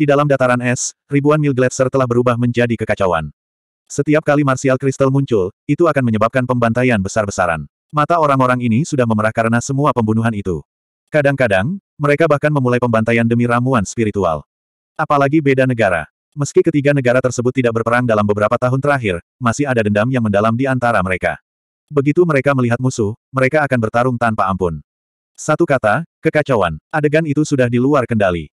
di dalam dataran es, ribuan mil gletser telah berubah menjadi kekacauan. Setiap kali martial kristal muncul, itu akan menyebabkan pembantaian besar-besaran. Mata orang-orang ini sudah memerah karena semua pembunuhan itu. Kadang-kadang, mereka bahkan memulai pembantaian demi ramuan spiritual. Apalagi beda negara. Meski ketiga negara tersebut tidak berperang dalam beberapa tahun terakhir, masih ada dendam yang mendalam di antara mereka. Begitu mereka melihat musuh, mereka akan bertarung tanpa ampun. Satu kata, kekacauan. Adegan itu sudah di luar kendali.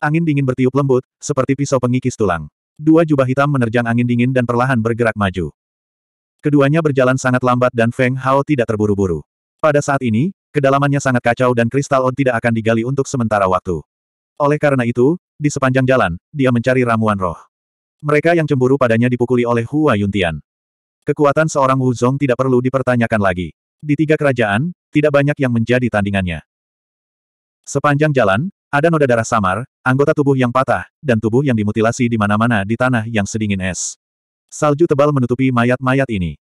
Angin dingin bertiup lembut, seperti pisau pengikis tulang. Dua jubah hitam menerjang angin dingin dan perlahan bergerak maju. Keduanya berjalan sangat lambat dan Feng Hao tidak terburu-buru. Pada saat ini, kedalamannya sangat kacau dan kristal on tidak akan digali untuk sementara waktu. Oleh karena itu, di sepanjang jalan, dia mencari ramuan roh. Mereka yang cemburu padanya dipukuli oleh Hua Yuntian. Kekuatan seorang Wu Zong tidak perlu dipertanyakan lagi. Di tiga kerajaan, tidak banyak yang menjadi tandingannya. Sepanjang jalan, ada noda darah samar, anggota tubuh yang patah, dan tubuh yang dimutilasi di mana-mana di tanah yang sedingin es. Salju tebal menutupi mayat-mayat ini.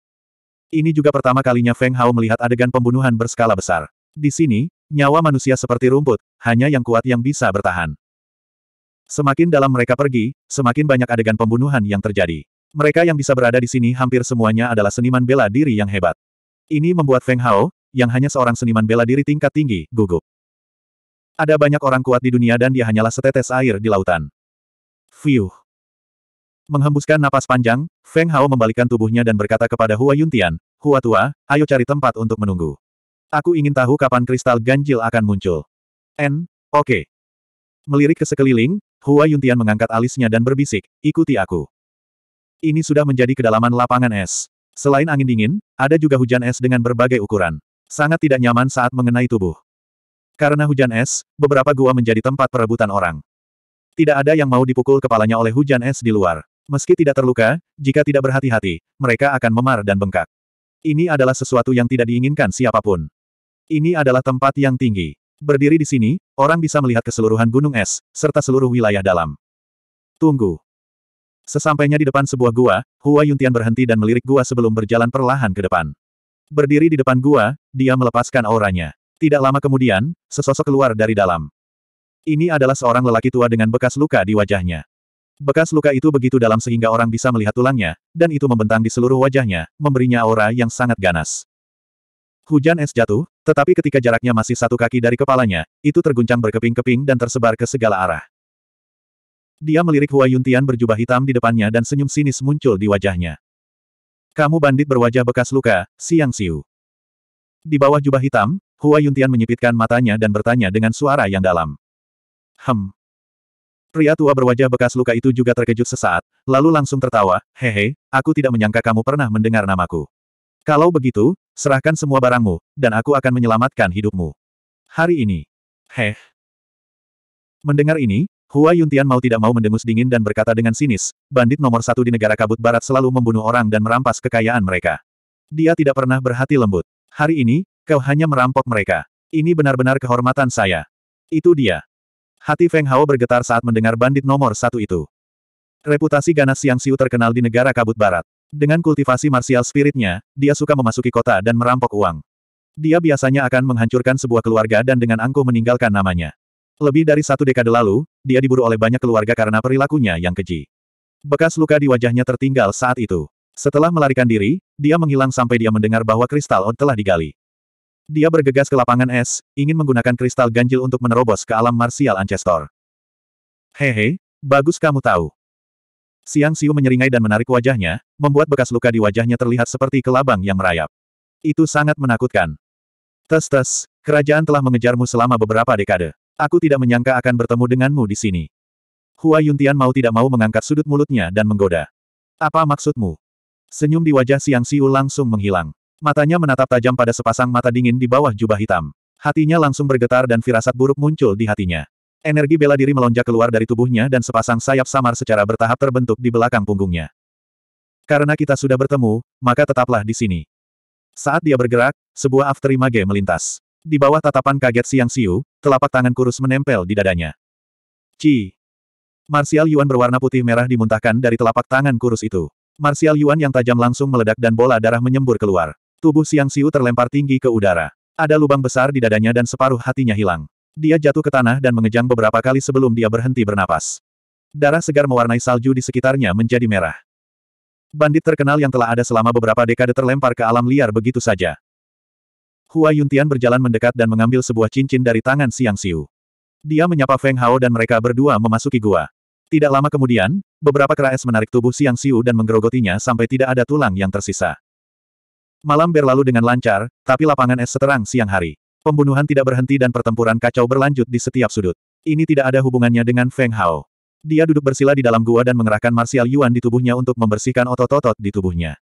Ini juga pertama kalinya Feng Hao melihat adegan pembunuhan berskala besar. Di sini, nyawa manusia seperti rumput, hanya yang kuat yang bisa bertahan. Semakin dalam mereka pergi, semakin banyak adegan pembunuhan yang terjadi. Mereka yang bisa berada di sini hampir semuanya adalah seniman bela diri yang hebat. Ini membuat Feng Hao, yang hanya seorang seniman bela diri tingkat tinggi, gugup. Ada banyak orang kuat di dunia dan dia hanyalah setetes air di lautan. Fiuh. Menghembuskan napas panjang, Feng Hao membalikkan tubuhnya dan berkata kepada Hua Yuntian, Hua Tua, ayo cari tempat untuk menunggu. Aku ingin tahu kapan kristal ganjil akan muncul. N, oke. Okay. Melirik ke sekeliling, Hua Yuntian mengangkat alisnya dan berbisik, ikuti aku. Ini sudah menjadi kedalaman lapangan es. Selain angin dingin, ada juga hujan es dengan berbagai ukuran. Sangat tidak nyaman saat mengenai tubuh. Karena hujan es, beberapa gua menjadi tempat perebutan orang. Tidak ada yang mau dipukul kepalanya oleh hujan es di luar. Meski tidak terluka, jika tidak berhati-hati, mereka akan memar dan bengkak. Ini adalah sesuatu yang tidak diinginkan siapapun. Ini adalah tempat yang tinggi. Berdiri di sini, orang bisa melihat keseluruhan gunung es, serta seluruh wilayah dalam. Tunggu. Sesampainya di depan sebuah gua, Hua Yuntian berhenti dan melirik gua sebelum berjalan perlahan ke depan. Berdiri di depan gua, dia melepaskan auranya. Tidak lama kemudian, sesosok keluar dari dalam. Ini adalah seorang lelaki tua dengan bekas luka di wajahnya. Bekas luka itu begitu dalam sehingga orang bisa melihat tulangnya, dan itu membentang di seluruh wajahnya, memberinya aura yang sangat ganas. Hujan es jatuh, tetapi ketika jaraknya masih satu kaki dari kepalanya, itu terguncang berkeping-keping dan tersebar ke segala arah. Dia melirik Hua Yuntian berjubah hitam di depannya dan senyum sinis muncul di wajahnya. Kamu bandit berwajah bekas luka, Siang Siu. Di bawah jubah hitam, Hua Yuntian menyipitkan matanya dan bertanya dengan suara yang dalam. Hem. Pria tua berwajah bekas luka itu juga terkejut sesaat, lalu langsung tertawa, hehe, aku tidak menyangka kamu pernah mendengar namaku. Kalau begitu, serahkan semua barangmu, dan aku akan menyelamatkan hidupmu. Hari ini. Heh. Mendengar ini, Hua Yuntian mau tidak mau mendengus dingin dan berkata dengan sinis, bandit nomor satu di negara kabut barat selalu membunuh orang dan merampas kekayaan mereka. Dia tidak pernah berhati lembut. Hari ini, Kau hanya merampok mereka. Ini benar-benar kehormatan saya. Itu dia. Hati Feng Hao bergetar saat mendengar bandit nomor satu itu. Reputasi ganas Siang Siu terkenal di negara kabut barat. Dengan kultivasi martial spiritnya, dia suka memasuki kota dan merampok uang. Dia biasanya akan menghancurkan sebuah keluarga dan dengan angkuh meninggalkan namanya. Lebih dari satu dekade lalu, dia diburu oleh banyak keluarga karena perilakunya yang keji. Bekas luka di wajahnya tertinggal saat itu. Setelah melarikan diri, dia menghilang sampai dia mendengar bahwa kristal od telah digali. Dia bergegas ke lapangan es, ingin menggunakan kristal ganjil untuk menerobos ke alam martial Ancestor. Hehe, bagus kamu tahu. Siang Siu menyeringai dan menarik wajahnya, membuat bekas luka di wajahnya terlihat seperti kelabang yang merayap. Itu sangat menakutkan. Tes-tes, kerajaan telah mengejarmu selama beberapa dekade. Aku tidak menyangka akan bertemu denganmu di sini. Hua Yuntian mau tidak mau mengangkat sudut mulutnya dan menggoda. Apa maksudmu? Senyum di wajah Siang Siu langsung menghilang. Matanya menatap tajam pada sepasang mata dingin di bawah jubah hitam. Hatinya langsung bergetar dan firasat buruk muncul di hatinya. Energi bela diri melonjak keluar dari tubuhnya dan sepasang sayap samar secara bertahap terbentuk di belakang punggungnya. Karena kita sudah bertemu, maka tetaplah di sini. Saat dia bergerak, sebuah afterimage melintas. Di bawah tatapan kaget Siang Siu, telapak tangan kurus menempel di dadanya. Ci. Marsial Yuan berwarna putih merah dimuntahkan dari telapak tangan kurus itu. Marsial Yuan yang tajam langsung meledak dan bola darah menyembur keluar. Tubuh Siang Siu terlempar tinggi ke udara. Ada lubang besar di dadanya dan separuh hatinya hilang. Dia jatuh ke tanah dan mengejang beberapa kali sebelum dia berhenti bernapas. Darah segar mewarnai salju di sekitarnya menjadi merah. Bandit terkenal yang telah ada selama beberapa dekade terlempar ke alam liar begitu saja. Hua Yuntian berjalan mendekat dan mengambil sebuah cincin dari tangan Siang Siu. Dia menyapa Feng Hao dan mereka berdua memasuki gua. Tidak lama kemudian, beberapa kera menarik tubuh Siang Siu dan menggerogotinya sampai tidak ada tulang yang tersisa. Malam berlalu dengan lancar, tapi lapangan es seterang siang hari. Pembunuhan tidak berhenti dan pertempuran kacau berlanjut di setiap sudut. Ini tidak ada hubungannya dengan Feng Hao. Dia duduk bersila di dalam gua dan mengerahkan martial yuan di tubuhnya untuk membersihkan otot-otot di tubuhnya.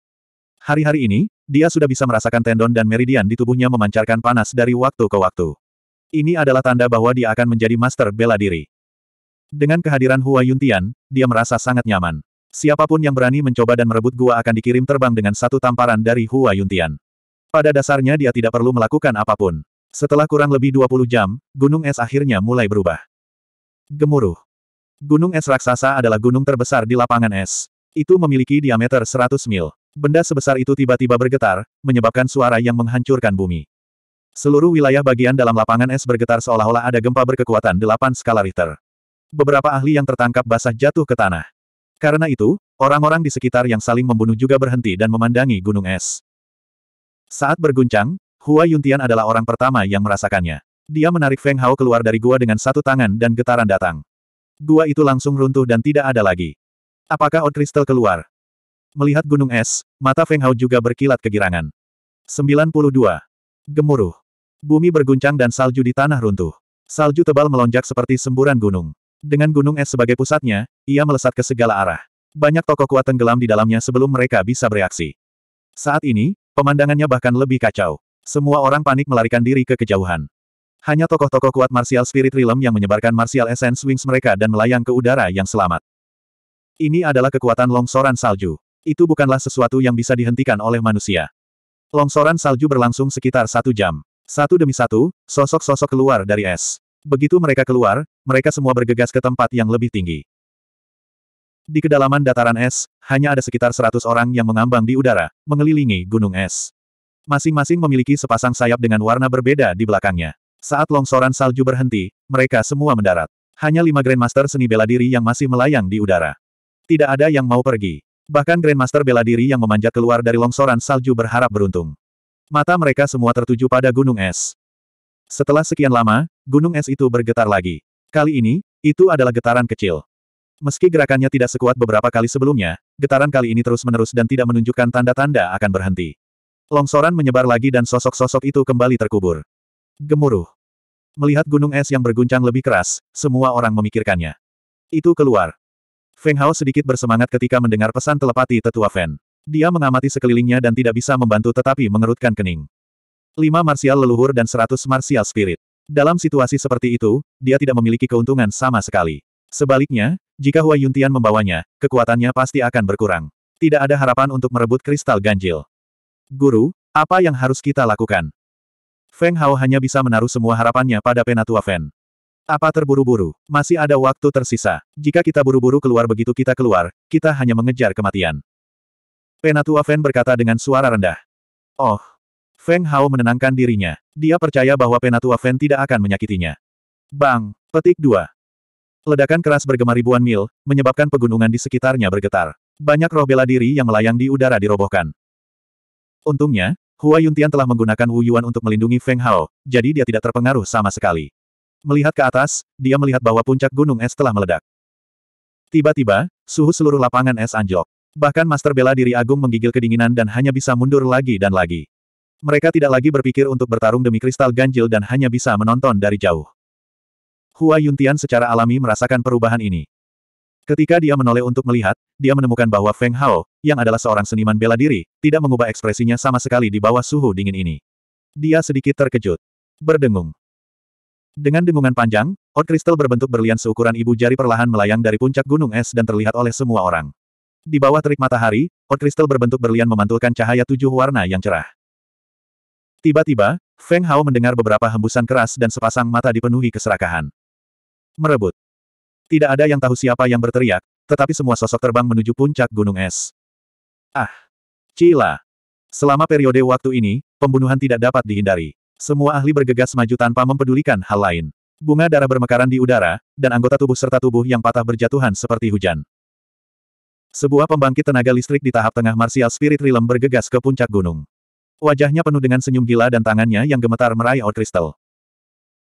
Hari-hari ini, dia sudah bisa merasakan tendon dan meridian di tubuhnya memancarkan panas dari waktu ke waktu. Ini adalah tanda bahwa dia akan menjadi master bela diri. Dengan kehadiran Hua Yuntian, dia merasa sangat nyaman. Siapapun yang berani mencoba dan merebut gua akan dikirim terbang dengan satu tamparan dari Hua Yuntian. Pada dasarnya dia tidak perlu melakukan apapun. Setelah kurang lebih 20 jam, gunung es akhirnya mulai berubah. Gemuruh. Gunung es raksasa adalah gunung terbesar di lapangan es. Itu memiliki diameter 100 mil. Benda sebesar itu tiba-tiba bergetar, menyebabkan suara yang menghancurkan bumi. Seluruh wilayah bagian dalam lapangan es bergetar seolah-olah ada gempa berkekuatan 8 skala Richter. Beberapa ahli yang tertangkap basah jatuh ke tanah. Karena itu, orang-orang di sekitar yang saling membunuh juga berhenti dan memandangi gunung es. Saat berguncang, Hua Yuntian adalah orang pertama yang merasakannya. Dia menarik Feng Hao keluar dari gua dengan satu tangan dan getaran datang. Gua itu langsung runtuh dan tidak ada lagi. Apakah Odd Crystal keluar? Melihat gunung es, mata Feng Hao juga berkilat kegirangan. 92. Gemuruh. Bumi berguncang dan salju di tanah runtuh. Salju tebal melonjak seperti semburan gunung. Dengan gunung es sebagai pusatnya, ia melesat ke segala arah. Banyak tokoh kuat tenggelam di dalamnya sebelum mereka bisa bereaksi. Saat ini, pemandangannya bahkan lebih kacau. Semua orang panik melarikan diri ke kejauhan. Hanya tokoh-tokoh kuat Martial Spirit Realm yang menyebarkan Martial Essence Wings mereka dan melayang ke udara yang selamat. Ini adalah kekuatan longsoran salju. Itu bukanlah sesuatu yang bisa dihentikan oleh manusia. Longsoran salju berlangsung sekitar satu jam. Satu demi satu, sosok-sosok keluar dari es. Begitu mereka keluar, mereka semua bergegas ke tempat yang lebih tinggi. Di kedalaman dataran es, hanya ada sekitar 100 orang yang mengambang di udara, mengelilingi gunung es. Masing-masing memiliki sepasang sayap dengan warna berbeda di belakangnya. Saat longsoran salju berhenti, mereka semua mendarat. Hanya lima Grandmaster seni bela diri yang masih melayang di udara. Tidak ada yang mau pergi. Bahkan Grandmaster bela diri yang memanjat keluar dari longsoran salju berharap beruntung. Mata mereka semua tertuju pada gunung es. Setelah sekian lama, gunung es itu bergetar lagi. Kali ini, itu adalah getaran kecil. Meski gerakannya tidak sekuat beberapa kali sebelumnya, getaran kali ini terus-menerus dan tidak menunjukkan tanda-tanda akan berhenti. Longsoran menyebar lagi dan sosok-sosok itu kembali terkubur. Gemuruh. Melihat gunung es yang berguncang lebih keras, semua orang memikirkannya. Itu keluar. Feng Hao sedikit bersemangat ketika mendengar pesan telepati tetua Fen. Dia mengamati sekelilingnya dan tidak bisa membantu tetapi mengerutkan kening. 5 marsial leluhur dan 100 marsial spirit. Dalam situasi seperti itu, dia tidak memiliki keuntungan sama sekali. Sebaliknya, jika Hua Yuntian membawanya, kekuatannya pasti akan berkurang. Tidak ada harapan untuk merebut kristal ganjil. Guru, apa yang harus kita lakukan? Feng Hao hanya bisa menaruh semua harapannya pada Penatua Fen. Apa terburu-buru? Masih ada waktu tersisa. Jika kita buru-buru keluar begitu kita keluar, kita hanya mengejar kematian. Penatua Fen berkata dengan suara rendah. Oh, Feng Hao menenangkan dirinya. Dia percaya bahwa penatua Feng tidak akan menyakitinya. Bang! Petik 2. Ledakan keras bergema ribuan mil, menyebabkan pegunungan di sekitarnya bergetar. Banyak roh bela diri yang melayang di udara dirobohkan. Untungnya, Hua Yuntian telah menggunakan Wu Yuan untuk melindungi Feng Hao, jadi dia tidak terpengaruh sama sekali. Melihat ke atas, dia melihat bahwa puncak gunung es telah meledak. Tiba-tiba, suhu seluruh lapangan es anjlok. Bahkan Master Bela Diri Agung menggigil kedinginan dan hanya bisa mundur lagi dan lagi. Mereka tidak lagi berpikir untuk bertarung demi kristal ganjil dan hanya bisa menonton dari jauh. Hua Yuntian secara alami merasakan perubahan ini. Ketika dia menoleh untuk melihat, dia menemukan bahwa Feng Hao, yang adalah seorang seniman bela diri, tidak mengubah ekspresinya sama sekali di bawah suhu dingin ini. Dia sedikit terkejut. Berdengung. Dengan dengungan panjang, Ot Crystal berbentuk berlian seukuran ibu jari perlahan melayang dari puncak gunung es dan terlihat oleh semua orang. Di bawah terik matahari, Ot Crystal berbentuk berlian memantulkan cahaya tujuh warna yang cerah. Tiba-tiba, Feng Hao mendengar beberapa hembusan keras dan sepasang mata dipenuhi keserakahan. Merebut. Tidak ada yang tahu siapa yang berteriak, tetapi semua sosok terbang menuju puncak gunung es. Ah! Cila! Selama periode waktu ini, pembunuhan tidak dapat dihindari. Semua ahli bergegas maju tanpa mempedulikan hal lain. Bunga darah bermekaran di udara, dan anggota tubuh serta tubuh yang patah berjatuhan seperti hujan. Sebuah pembangkit tenaga listrik di tahap tengah Martial Spirit Realm bergegas ke puncak gunung. Wajahnya penuh dengan senyum gila dan tangannya yang gemetar meraih out kristal.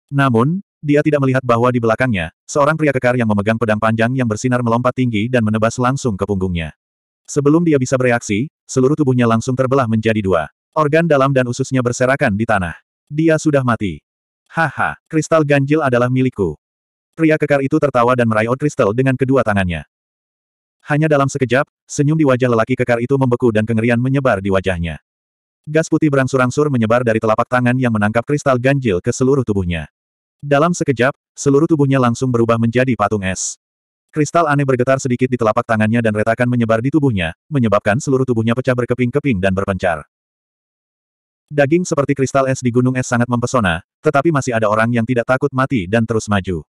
Namun, dia tidak melihat bahwa di belakangnya, seorang pria kekar yang memegang pedang panjang yang bersinar melompat tinggi dan menebas langsung ke punggungnya. Sebelum dia bisa bereaksi, seluruh tubuhnya langsung terbelah menjadi dua. Organ dalam dan ususnya berserakan di tanah. Dia sudah mati. Haha, kristal ganjil adalah milikku. Pria kekar itu tertawa dan meraih kristal dengan kedua tangannya. Hanya dalam sekejap, senyum di wajah lelaki kekar itu membeku dan kengerian menyebar di wajahnya. Gas putih berangsur-angsur menyebar dari telapak tangan yang menangkap kristal ganjil ke seluruh tubuhnya. Dalam sekejap, seluruh tubuhnya langsung berubah menjadi patung es. Kristal aneh bergetar sedikit di telapak tangannya dan retakan menyebar di tubuhnya, menyebabkan seluruh tubuhnya pecah berkeping-keping dan berpencar. Daging seperti kristal es di gunung es sangat mempesona, tetapi masih ada orang yang tidak takut mati dan terus maju.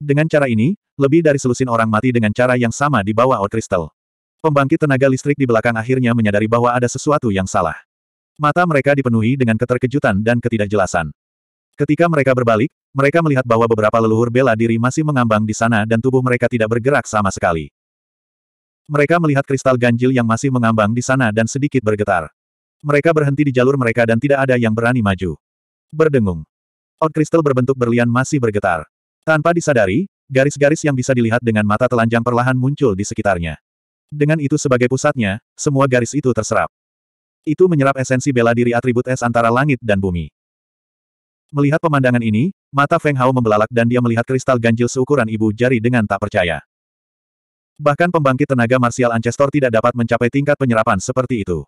Dengan cara ini, lebih dari selusin orang mati dengan cara yang sama di bawah Out Crystal. Pembangkit tenaga listrik di belakang akhirnya menyadari bahwa ada sesuatu yang salah. Mata mereka dipenuhi dengan keterkejutan dan ketidakjelasan. Ketika mereka berbalik, mereka melihat bahwa beberapa leluhur bela diri masih mengambang di sana dan tubuh mereka tidak bergerak sama sekali. Mereka melihat kristal ganjil yang masih mengambang di sana dan sedikit bergetar. Mereka berhenti di jalur mereka dan tidak ada yang berani maju. Berdengung. Out kristal berbentuk berlian masih bergetar. Tanpa disadari, garis-garis yang bisa dilihat dengan mata telanjang perlahan muncul di sekitarnya. Dengan itu sebagai pusatnya, semua garis itu terserap. Itu menyerap esensi bela diri atribut es antara langit dan bumi. Melihat pemandangan ini, mata Feng Hao membelalak dan dia melihat kristal ganjil seukuran ibu jari dengan tak percaya. Bahkan pembangkit tenaga marsial Ancestor tidak dapat mencapai tingkat penyerapan seperti itu.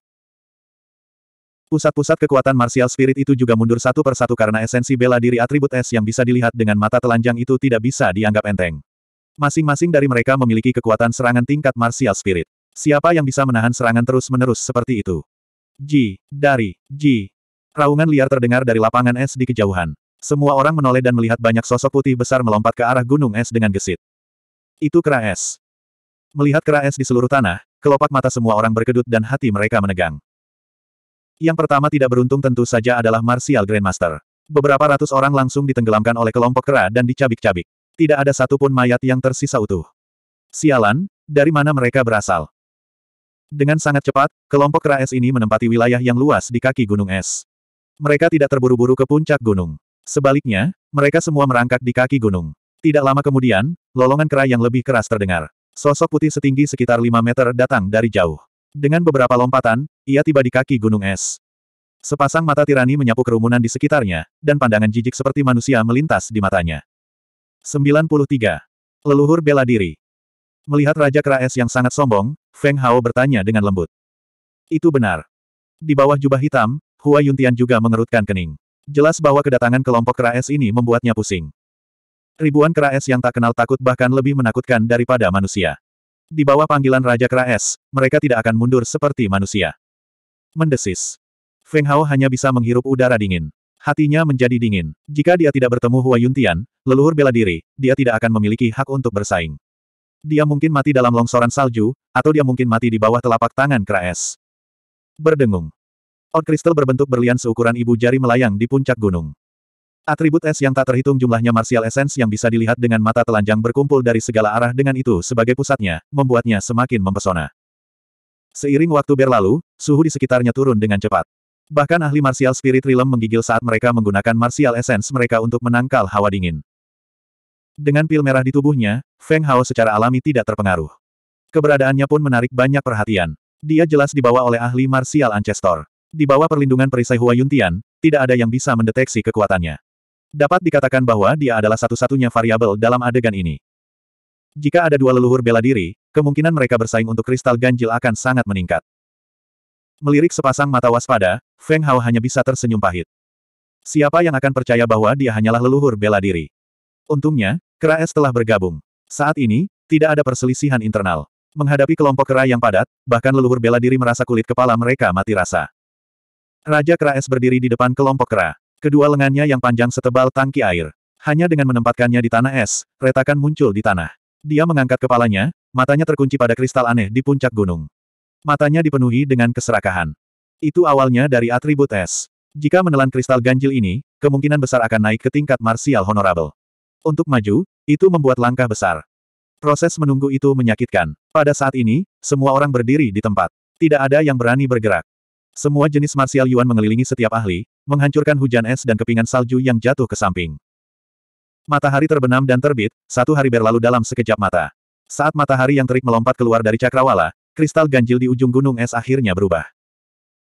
Pusat-pusat kekuatan marsial spirit itu juga mundur satu persatu karena esensi bela diri atribut es yang bisa dilihat dengan mata telanjang itu tidak bisa dianggap enteng. Masing-masing dari mereka memiliki kekuatan serangan tingkat marsial spirit. Siapa yang bisa menahan serangan terus-menerus seperti itu? Ji, dari, Ji. Raungan liar terdengar dari lapangan es di kejauhan. Semua orang menoleh dan melihat banyak sosok putih besar melompat ke arah gunung es dengan gesit. Itu kera es. Melihat kera es di seluruh tanah, kelopak mata semua orang berkedut dan hati mereka menegang. Yang pertama tidak beruntung tentu saja adalah Martial Grandmaster. Beberapa ratus orang langsung ditenggelamkan oleh kelompok kera dan dicabik-cabik. Tidak ada satupun mayat yang tersisa utuh. Sialan, dari mana mereka berasal? Dengan sangat cepat, kelompok kera es ini menempati wilayah yang luas di kaki gunung es. Mereka tidak terburu-buru ke puncak gunung. Sebaliknya, mereka semua merangkak di kaki gunung. Tidak lama kemudian, lolongan kera yang lebih keras terdengar. Sosok putih setinggi sekitar 5 meter datang dari jauh. Dengan beberapa lompatan, ia tiba di kaki gunung es. Sepasang mata tirani menyapu kerumunan di sekitarnya, dan pandangan jijik seperti manusia melintas di matanya. 93. Leluhur bela diri. Melihat Raja Kera yang sangat sombong, Feng Hao bertanya dengan lembut. Itu benar. Di bawah jubah hitam, Hua Yuntian juga mengerutkan kening. Jelas bahwa kedatangan kelompok Kera ini membuatnya pusing. Ribuan Kera yang tak kenal takut bahkan lebih menakutkan daripada manusia. Di bawah panggilan Raja Kera mereka tidak akan mundur seperti manusia. Mendesis. Feng Hao hanya bisa menghirup udara dingin. Hatinya menjadi dingin. Jika dia tidak bertemu Hua Yuntian, leluhur bela diri, dia tidak akan memiliki hak untuk bersaing. Dia mungkin mati dalam longsoran salju, atau dia mungkin mati di bawah telapak tangan kera es. Berdengung. Odd kristal berbentuk berlian seukuran ibu jari melayang di puncak gunung. Atribut es yang tak terhitung jumlahnya martial essence yang bisa dilihat dengan mata telanjang berkumpul dari segala arah dengan itu sebagai pusatnya, membuatnya semakin mempesona. Seiring waktu berlalu, suhu di sekitarnya turun dengan cepat. Bahkan ahli martial spirit realm menggigil saat mereka menggunakan martial essence mereka untuk menangkal hawa dingin. Dengan pil merah di tubuhnya, Feng Hao secara alami tidak terpengaruh. Keberadaannya pun menarik banyak perhatian. Dia jelas dibawa oleh ahli martial Ancestor. Di bawah perlindungan perisai Hua Yuntian, tidak ada yang bisa mendeteksi kekuatannya. Dapat dikatakan bahwa dia adalah satu-satunya variabel dalam adegan ini. Jika ada dua leluhur bela diri, kemungkinan mereka bersaing untuk kristal ganjil akan sangat meningkat. Melirik sepasang mata waspada, Feng Hao hanya bisa tersenyum pahit. Siapa yang akan percaya bahwa dia hanyalah leluhur bela diri? Untungnya, Kera Es telah bergabung. Saat ini, tidak ada perselisihan internal. Menghadapi kelompok Kera yang padat, bahkan leluhur bela diri merasa kulit kepala mereka mati rasa. Raja Kera Es berdiri di depan kelompok Kera. Kedua lengannya yang panjang setebal tangki air. Hanya dengan menempatkannya di tanah es, retakan muncul di tanah. Dia mengangkat kepalanya, matanya terkunci pada kristal aneh di puncak gunung. Matanya dipenuhi dengan keserakahan. Itu awalnya dari atribut es. Jika menelan kristal ganjil ini, kemungkinan besar akan naik ke tingkat martial honorable. Untuk maju, itu membuat langkah besar. Proses menunggu itu menyakitkan. Pada saat ini, semua orang berdiri di tempat. Tidak ada yang berani bergerak. Semua jenis martial yuan mengelilingi setiap ahli, menghancurkan hujan es dan kepingan salju yang jatuh ke samping. Matahari terbenam dan terbit, satu hari berlalu dalam sekejap mata. Saat matahari yang terik melompat keluar dari cakrawala, kristal ganjil di ujung gunung es akhirnya berubah.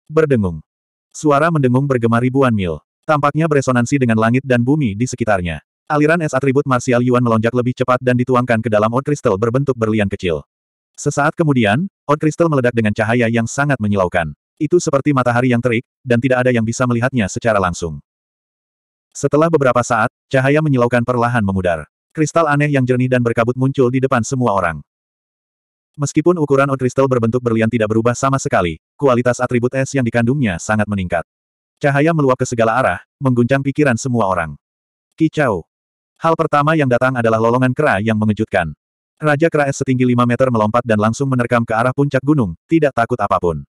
Berdengung. Suara mendengung bergema ribuan mil. Tampaknya beresonansi dengan langit dan bumi di sekitarnya. Aliran es atribut Martial Yuan melonjak lebih cepat dan dituangkan ke dalam od Crystal berbentuk berlian kecil. Sesaat kemudian, od Crystal meledak dengan cahaya yang sangat menyilaukan. Itu seperti matahari yang terik, dan tidak ada yang bisa melihatnya secara langsung. Setelah beberapa saat, cahaya menyilaukan perlahan memudar. Kristal aneh yang jernih dan berkabut muncul di depan semua orang. Meskipun ukuran od Crystal berbentuk berlian tidak berubah sama sekali, kualitas atribut es yang dikandungnya sangat meningkat. Cahaya meluap ke segala arah, mengguncang pikiran semua orang. Kicau, Hal pertama yang datang adalah lolongan kera yang mengejutkan. Raja kera es setinggi 5 meter melompat dan langsung menerkam ke arah puncak gunung, tidak takut apapun.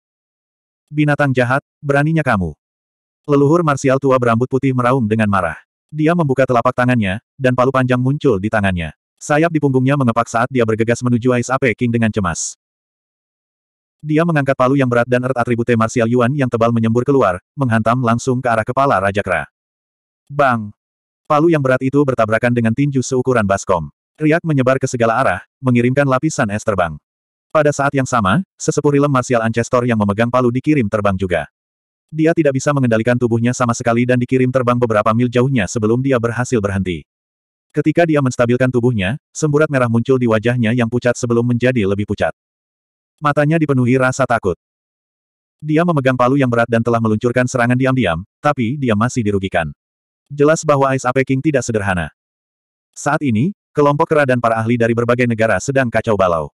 Binatang jahat, beraninya kamu. Leluhur marsial tua berambut putih meraung dengan marah. Dia membuka telapak tangannya, dan palu panjang muncul di tangannya. Sayap di punggungnya mengepak saat dia bergegas menuju Ice Ape King dengan cemas. Dia mengangkat palu yang berat dan erat atribute Marsial Yuan yang tebal menyembur keluar, menghantam langsung ke arah kepala Raja Kera. Bang! Palu yang berat itu bertabrakan dengan tinju seukuran baskom. Riak menyebar ke segala arah, mengirimkan lapisan es terbang. Pada saat yang sama, sesepuh rilem marsial Ancestor yang memegang palu dikirim terbang juga. Dia tidak bisa mengendalikan tubuhnya sama sekali dan dikirim terbang beberapa mil jauhnya sebelum dia berhasil berhenti. Ketika dia menstabilkan tubuhnya, semburat merah muncul di wajahnya yang pucat sebelum menjadi lebih pucat. Matanya dipenuhi rasa takut. Dia memegang palu yang berat dan telah meluncurkan serangan diam-diam, tapi dia masih dirugikan. Jelas bahwa Ice Ape King tidak sederhana. Saat ini, kelompok kera dan para ahli dari berbagai negara sedang kacau balau.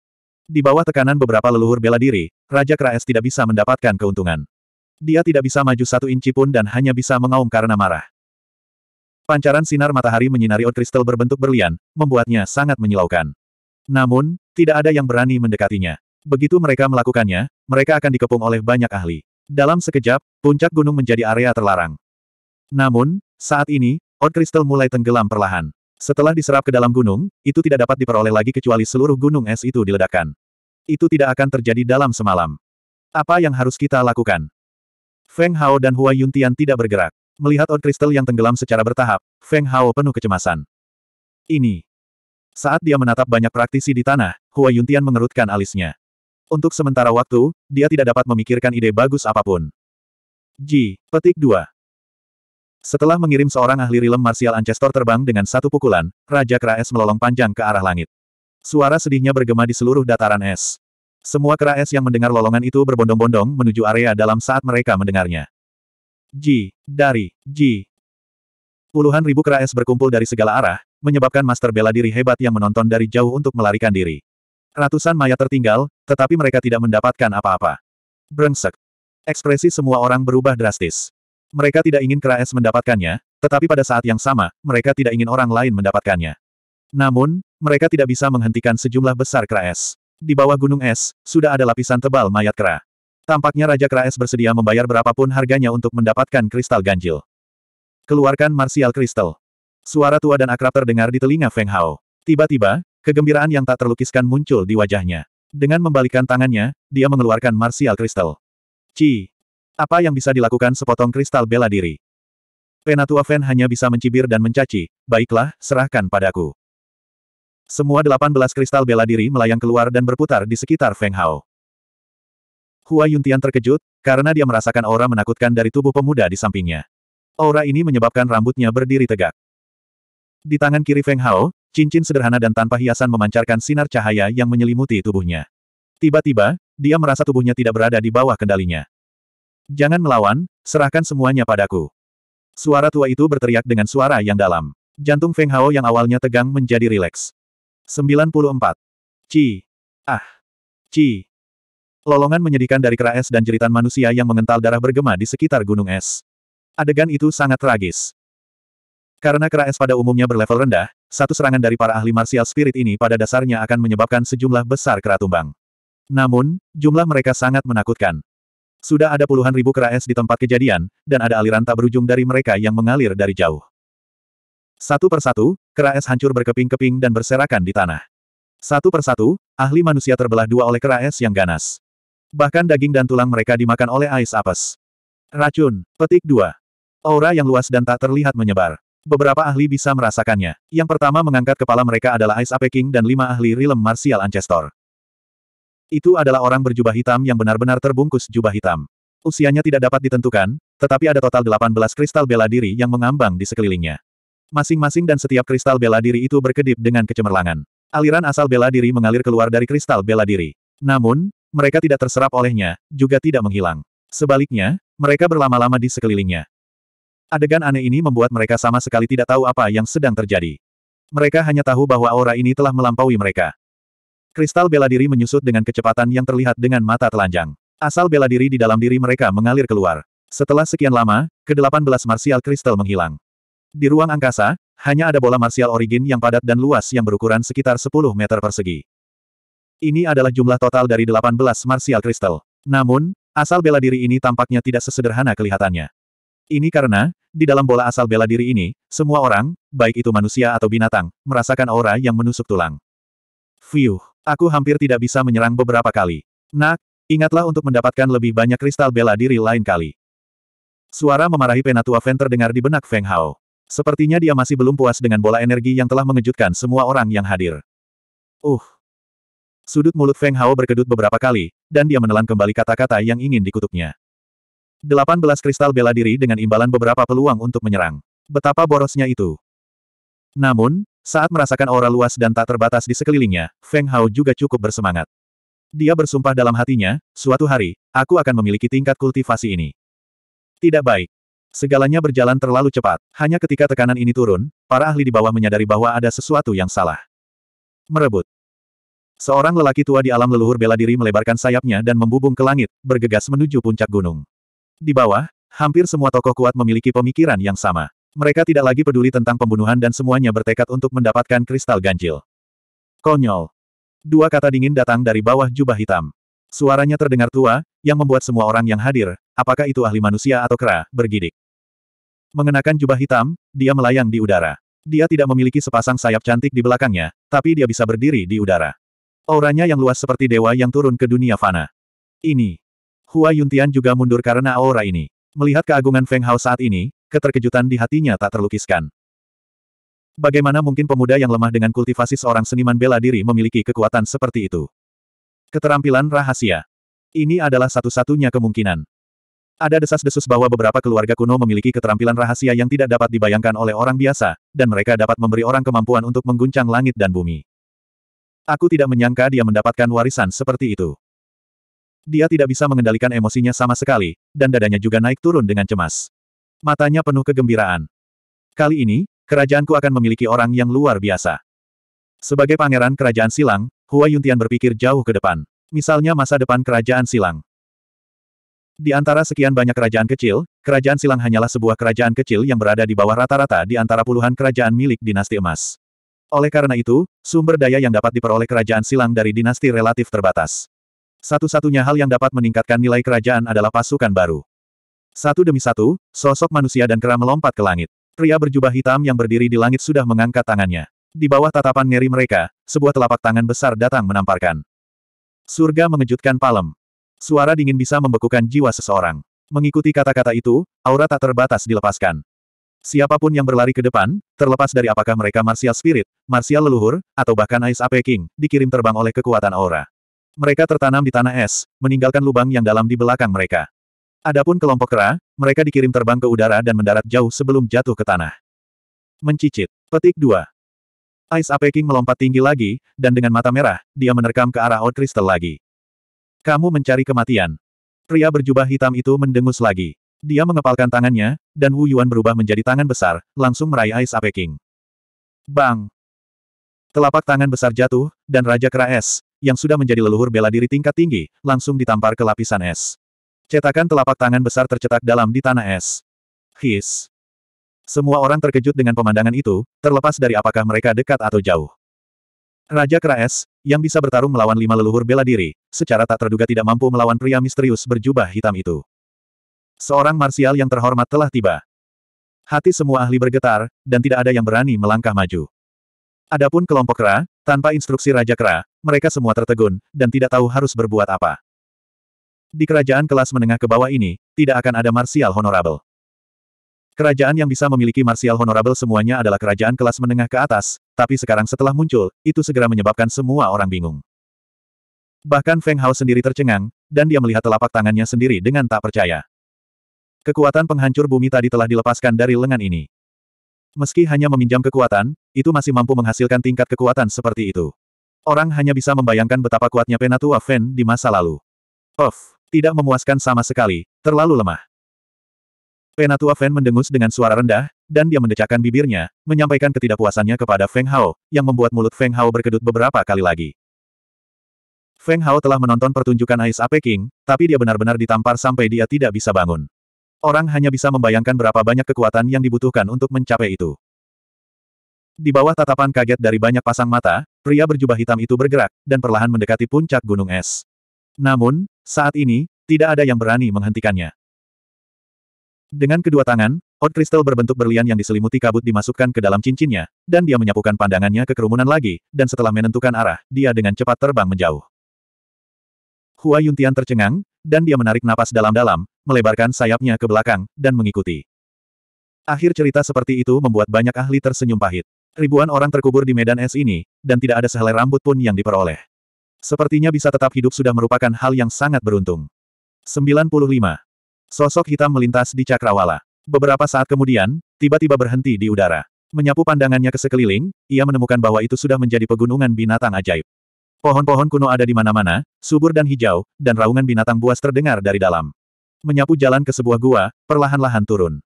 Di bawah tekanan beberapa leluhur bela diri, Raja Kera Es tidak bisa mendapatkan keuntungan. Dia tidak bisa maju satu inci pun dan hanya bisa mengaum karena marah. Pancaran sinar matahari menyinari od kristal berbentuk berlian, membuatnya sangat menyilaukan. Namun, tidak ada yang berani mendekatinya. Begitu mereka melakukannya, mereka akan dikepung oleh banyak ahli. Dalam sekejap, puncak gunung menjadi area terlarang. Namun, saat ini, Odd Crystal mulai tenggelam perlahan. Setelah diserap ke dalam gunung, itu tidak dapat diperoleh lagi kecuali seluruh gunung es itu diledakkan. Itu tidak akan terjadi dalam semalam. Apa yang harus kita lakukan? Feng Hao dan Hua Yuntian tidak bergerak. Melihat Odd Crystal yang tenggelam secara bertahap, Feng Hao penuh kecemasan. Ini. Saat dia menatap banyak praktisi di tanah, Hua Yuntian mengerutkan alisnya. Untuk sementara waktu, dia tidak dapat memikirkan ide bagus apapun. Ji, petik 2. Setelah mengirim seorang ahli rilem marsial Ancestor terbang dengan satu pukulan, Raja Es melolong panjang ke arah langit. Suara sedihnya bergema di seluruh dataran es. Semua Es yang mendengar lolongan itu berbondong-bondong menuju area dalam saat mereka mendengarnya. Ji, dari, Ji. Puluhan ribu Es berkumpul dari segala arah, menyebabkan master bela diri hebat yang menonton dari jauh untuk melarikan diri. Ratusan mayat tertinggal, tetapi mereka tidak mendapatkan apa-apa. Brengsek. Ekspresi semua orang berubah drastis. Mereka tidak ingin Kraes mendapatkannya, tetapi pada saat yang sama, mereka tidak ingin orang lain mendapatkannya. Namun, mereka tidak bisa menghentikan sejumlah besar Kraes. Di bawah gunung es, sudah ada lapisan tebal mayat kera. Tampaknya Raja Kraes bersedia membayar berapapun harganya untuk mendapatkan kristal ganjil. Keluarkan Martial Crystal. Suara tua dan akrab terdengar di telinga Feng Hao. Tiba-tiba, kegembiraan yang tak terlukiskan muncul di wajahnya. Dengan membalikkan tangannya, dia mengeluarkan Martial Crystal. Ci, apa yang bisa dilakukan sepotong kristal bela diri? Penatua Fen hanya bisa mencibir dan mencaci, baiklah, serahkan padaku. Semua delapan belas kristal bela diri melayang keluar dan berputar di sekitar Feng Hao. Hua Yuntian terkejut, karena dia merasakan aura menakutkan dari tubuh pemuda di sampingnya. Aura ini menyebabkan rambutnya berdiri tegak. Di tangan kiri Feng Hao, cincin sederhana dan tanpa hiasan memancarkan sinar cahaya yang menyelimuti tubuhnya. Tiba-tiba, dia merasa tubuhnya tidak berada di bawah kendalinya. Jangan melawan, serahkan semuanya padaku. Suara tua itu berteriak dengan suara yang dalam. Jantung Feng Hao yang awalnya tegang menjadi rileks. 94. Ci. Ah. Ci. Lolongan menyedihkan dari kera es dan jeritan manusia yang mengental darah bergema di sekitar gunung es. Adegan itu sangat tragis. Karena kera es pada umumnya berlevel rendah, satu serangan dari para ahli martial spirit ini pada dasarnya akan menyebabkan sejumlah besar kera tumbang. Namun, jumlah mereka sangat menakutkan. Sudah ada puluhan ribu kera es di tempat kejadian, dan ada aliran tak berujung dari mereka yang mengalir dari jauh. Satu persatu, kera es hancur berkeping-keping dan berserakan di tanah. Satu persatu, ahli manusia terbelah dua oleh kera es yang ganas. Bahkan daging dan tulang mereka dimakan oleh ais apes. Racun, petik dua. Aura yang luas dan tak terlihat menyebar. Beberapa ahli bisa merasakannya. Yang pertama mengangkat kepala mereka adalah Ice Apeking dan lima ahli Rilem Martial Ancestor. Itu adalah orang berjubah hitam yang benar-benar terbungkus jubah hitam. Usianya tidak dapat ditentukan, tetapi ada total 18 kristal bela diri yang mengambang di sekelilingnya. Masing-masing dan setiap kristal bela diri itu berkedip dengan kecemerlangan. Aliran asal bela diri mengalir keluar dari kristal bela diri. Namun, mereka tidak terserap olehnya, juga tidak menghilang. Sebaliknya, mereka berlama-lama di sekelilingnya. Adegan aneh ini membuat mereka sama sekali tidak tahu apa yang sedang terjadi. Mereka hanya tahu bahwa aura ini telah melampaui mereka. Kristal bela diri menyusut dengan kecepatan yang terlihat dengan mata telanjang. Asal bela diri di dalam diri mereka mengalir keluar. Setelah sekian lama, ke-18 marsial kristal menghilang. Di ruang angkasa, hanya ada bola marsial origin yang padat dan luas yang berukuran sekitar 10 meter persegi. Ini adalah jumlah total dari 18 marsial kristal. Namun, asal bela diri ini tampaknya tidak sesederhana kelihatannya. Ini karena, di dalam bola asal bela diri ini, semua orang, baik itu manusia atau binatang, merasakan aura yang menusuk tulang. Fiuh. Aku hampir tidak bisa menyerang beberapa kali. Nak, ingatlah untuk mendapatkan lebih banyak kristal bela diri lain kali. Suara memarahi Penatua Fen terdengar di benak Feng Hao. Sepertinya dia masih belum puas dengan bola energi yang telah mengejutkan semua orang yang hadir. Uh. Sudut mulut Feng Hao berkedut beberapa kali, dan dia menelan kembali kata-kata yang ingin dikutuknya. 18 kristal bela diri dengan imbalan beberapa peluang untuk menyerang. Betapa borosnya itu. Namun, saat merasakan aura luas dan tak terbatas di sekelilingnya, Feng Hao juga cukup bersemangat. Dia bersumpah dalam hatinya, suatu hari, aku akan memiliki tingkat kultivasi ini. Tidak baik. Segalanya berjalan terlalu cepat. Hanya ketika tekanan ini turun, para ahli di bawah menyadari bahwa ada sesuatu yang salah. Merebut. Seorang lelaki tua di alam leluhur bela diri melebarkan sayapnya dan membubung ke langit, bergegas menuju puncak gunung. Di bawah, hampir semua tokoh kuat memiliki pemikiran yang sama. Mereka tidak lagi peduli tentang pembunuhan dan semuanya bertekad untuk mendapatkan kristal ganjil. Konyol. Dua kata dingin datang dari bawah jubah hitam. Suaranya terdengar tua, yang membuat semua orang yang hadir, apakah itu ahli manusia atau kera, bergidik. Mengenakan jubah hitam, dia melayang di udara. Dia tidak memiliki sepasang sayap cantik di belakangnya, tapi dia bisa berdiri di udara. Auranya yang luas seperti dewa yang turun ke dunia fana. Ini. Hua Yuntian juga mundur karena aura ini. Melihat keagungan Feng Hao saat ini, keterkejutan di hatinya tak terlukiskan. Bagaimana mungkin pemuda yang lemah dengan kultivasi seorang seniman bela diri memiliki kekuatan seperti itu? Keterampilan rahasia. Ini adalah satu-satunya kemungkinan. Ada desas-desus bahwa beberapa keluarga kuno memiliki keterampilan rahasia yang tidak dapat dibayangkan oleh orang biasa, dan mereka dapat memberi orang kemampuan untuk mengguncang langit dan bumi. Aku tidak menyangka dia mendapatkan warisan seperti itu. Dia tidak bisa mengendalikan emosinya sama sekali, dan dadanya juga naik turun dengan cemas. Matanya penuh kegembiraan. Kali ini, kerajaanku akan memiliki orang yang luar biasa. Sebagai pangeran kerajaan silang, Hua Yuntian berpikir jauh ke depan. Misalnya masa depan kerajaan silang. Di antara sekian banyak kerajaan kecil, kerajaan silang hanyalah sebuah kerajaan kecil yang berada di bawah rata-rata di antara puluhan kerajaan milik dinasti emas. Oleh karena itu, sumber daya yang dapat diperoleh kerajaan silang dari dinasti relatif terbatas. Satu-satunya hal yang dapat meningkatkan nilai kerajaan adalah pasukan baru. Satu demi satu, sosok manusia dan kera melompat ke langit. Pria berjubah hitam yang berdiri di langit sudah mengangkat tangannya. Di bawah tatapan ngeri mereka, sebuah telapak tangan besar datang menamparkan. Surga mengejutkan palem. Suara dingin bisa membekukan jiwa seseorang. Mengikuti kata-kata itu, aura tak terbatas dilepaskan. Siapapun yang berlari ke depan, terlepas dari apakah mereka martial spirit, martial leluhur, atau bahkan Ice Ape King, dikirim terbang oleh kekuatan aura. Mereka tertanam di tanah es, meninggalkan lubang yang dalam di belakang mereka. Adapun kelompok kera, mereka dikirim terbang ke udara dan mendarat jauh sebelum jatuh ke tanah. Mencicit. Petik dua. Ice Apeking melompat tinggi lagi, dan dengan mata merah, dia menerkam ke arah Old Crystal lagi. Kamu mencari kematian. Pria berjubah hitam itu mendengus lagi. Dia mengepalkan tangannya, dan Wu Yuan berubah menjadi tangan besar, langsung meraih Ice Apeking. Bang! Telapak tangan besar jatuh, dan Raja Kera Es, yang sudah menjadi leluhur bela diri tingkat tinggi, langsung ditampar ke lapisan es. Cetakan telapak tangan besar tercetak dalam di tanah es. His. Semua orang terkejut dengan pemandangan itu, terlepas dari apakah mereka dekat atau jauh. Raja Kera Es, yang bisa bertarung melawan lima leluhur bela diri, secara tak terduga tidak mampu melawan pria misterius berjubah hitam itu. Seorang marsial yang terhormat telah tiba. Hati semua ahli bergetar, dan tidak ada yang berani melangkah maju. Adapun kelompok Kera, tanpa instruksi Raja Kera, mereka semua tertegun, dan tidak tahu harus berbuat apa. Di kerajaan kelas menengah ke bawah ini, tidak akan ada marsial honorable. Kerajaan yang bisa memiliki marsial honorable semuanya adalah kerajaan kelas menengah ke atas, tapi sekarang setelah muncul, itu segera menyebabkan semua orang bingung. Bahkan Feng Hao sendiri tercengang, dan dia melihat telapak tangannya sendiri dengan tak percaya. Kekuatan penghancur bumi tadi telah dilepaskan dari lengan ini. Meski hanya meminjam kekuatan, itu masih mampu menghasilkan tingkat kekuatan seperti itu. Orang hanya bisa membayangkan betapa kuatnya Penatua Fen di masa lalu. Of, tidak memuaskan sama sekali, terlalu lemah. Penatua Fan mendengus dengan suara rendah, dan dia mendecakkan bibirnya, menyampaikan ketidakpuasannya kepada Feng Hao, yang membuat mulut Feng Hao berkedut beberapa kali lagi. Feng Hao telah menonton pertunjukan Ais Ape King, tapi dia benar-benar ditampar sampai dia tidak bisa bangun. Orang hanya bisa membayangkan berapa banyak kekuatan yang dibutuhkan untuk mencapai itu. Di bawah tatapan kaget dari banyak pasang mata, pria berjubah hitam itu bergerak, dan perlahan mendekati puncak gunung es. Namun, saat ini, tidak ada yang berani menghentikannya. Dengan kedua tangan, Odd Crystal berbentuk berlian yang diselimuti kabut dimasukkan ke dalam cincinnya, dan dia menyapukan pandangannya ke kerumunan lagi, dan setelah menentukan arah, dia dengan cepat terbang menjauh. Hua Yuntian tercengang, dan dia menarik napas dalam-dalam, melebarkan sayapnya ke belakang, dan mengikuti. Akhir cerita seperti itu membuat banyak ahli tersenyum pahit. Ribuan orang terkubur di medan es ini, dan tidak ada sehelai rambut pun yang diperoleh. Sepertinya bisa tetap hidup sudah merupakan hal yang sangat beruntung. 95. Sosok hitam melintas di cakrawala. Beberapa saat kemudian, tiba-tiba berhenti di udara. Menyapu pandangannya ke sekeliling, ia menemukan bahwa itu sudah menjadi pegunungan binatang ajaib. Pohon-pohon kuno ada di mana-mana, subur dan hijau, dan raungan binatang buas terdengar dari dalam. Menyapu jalan ke sebuah gua, perlahan-lahan turun.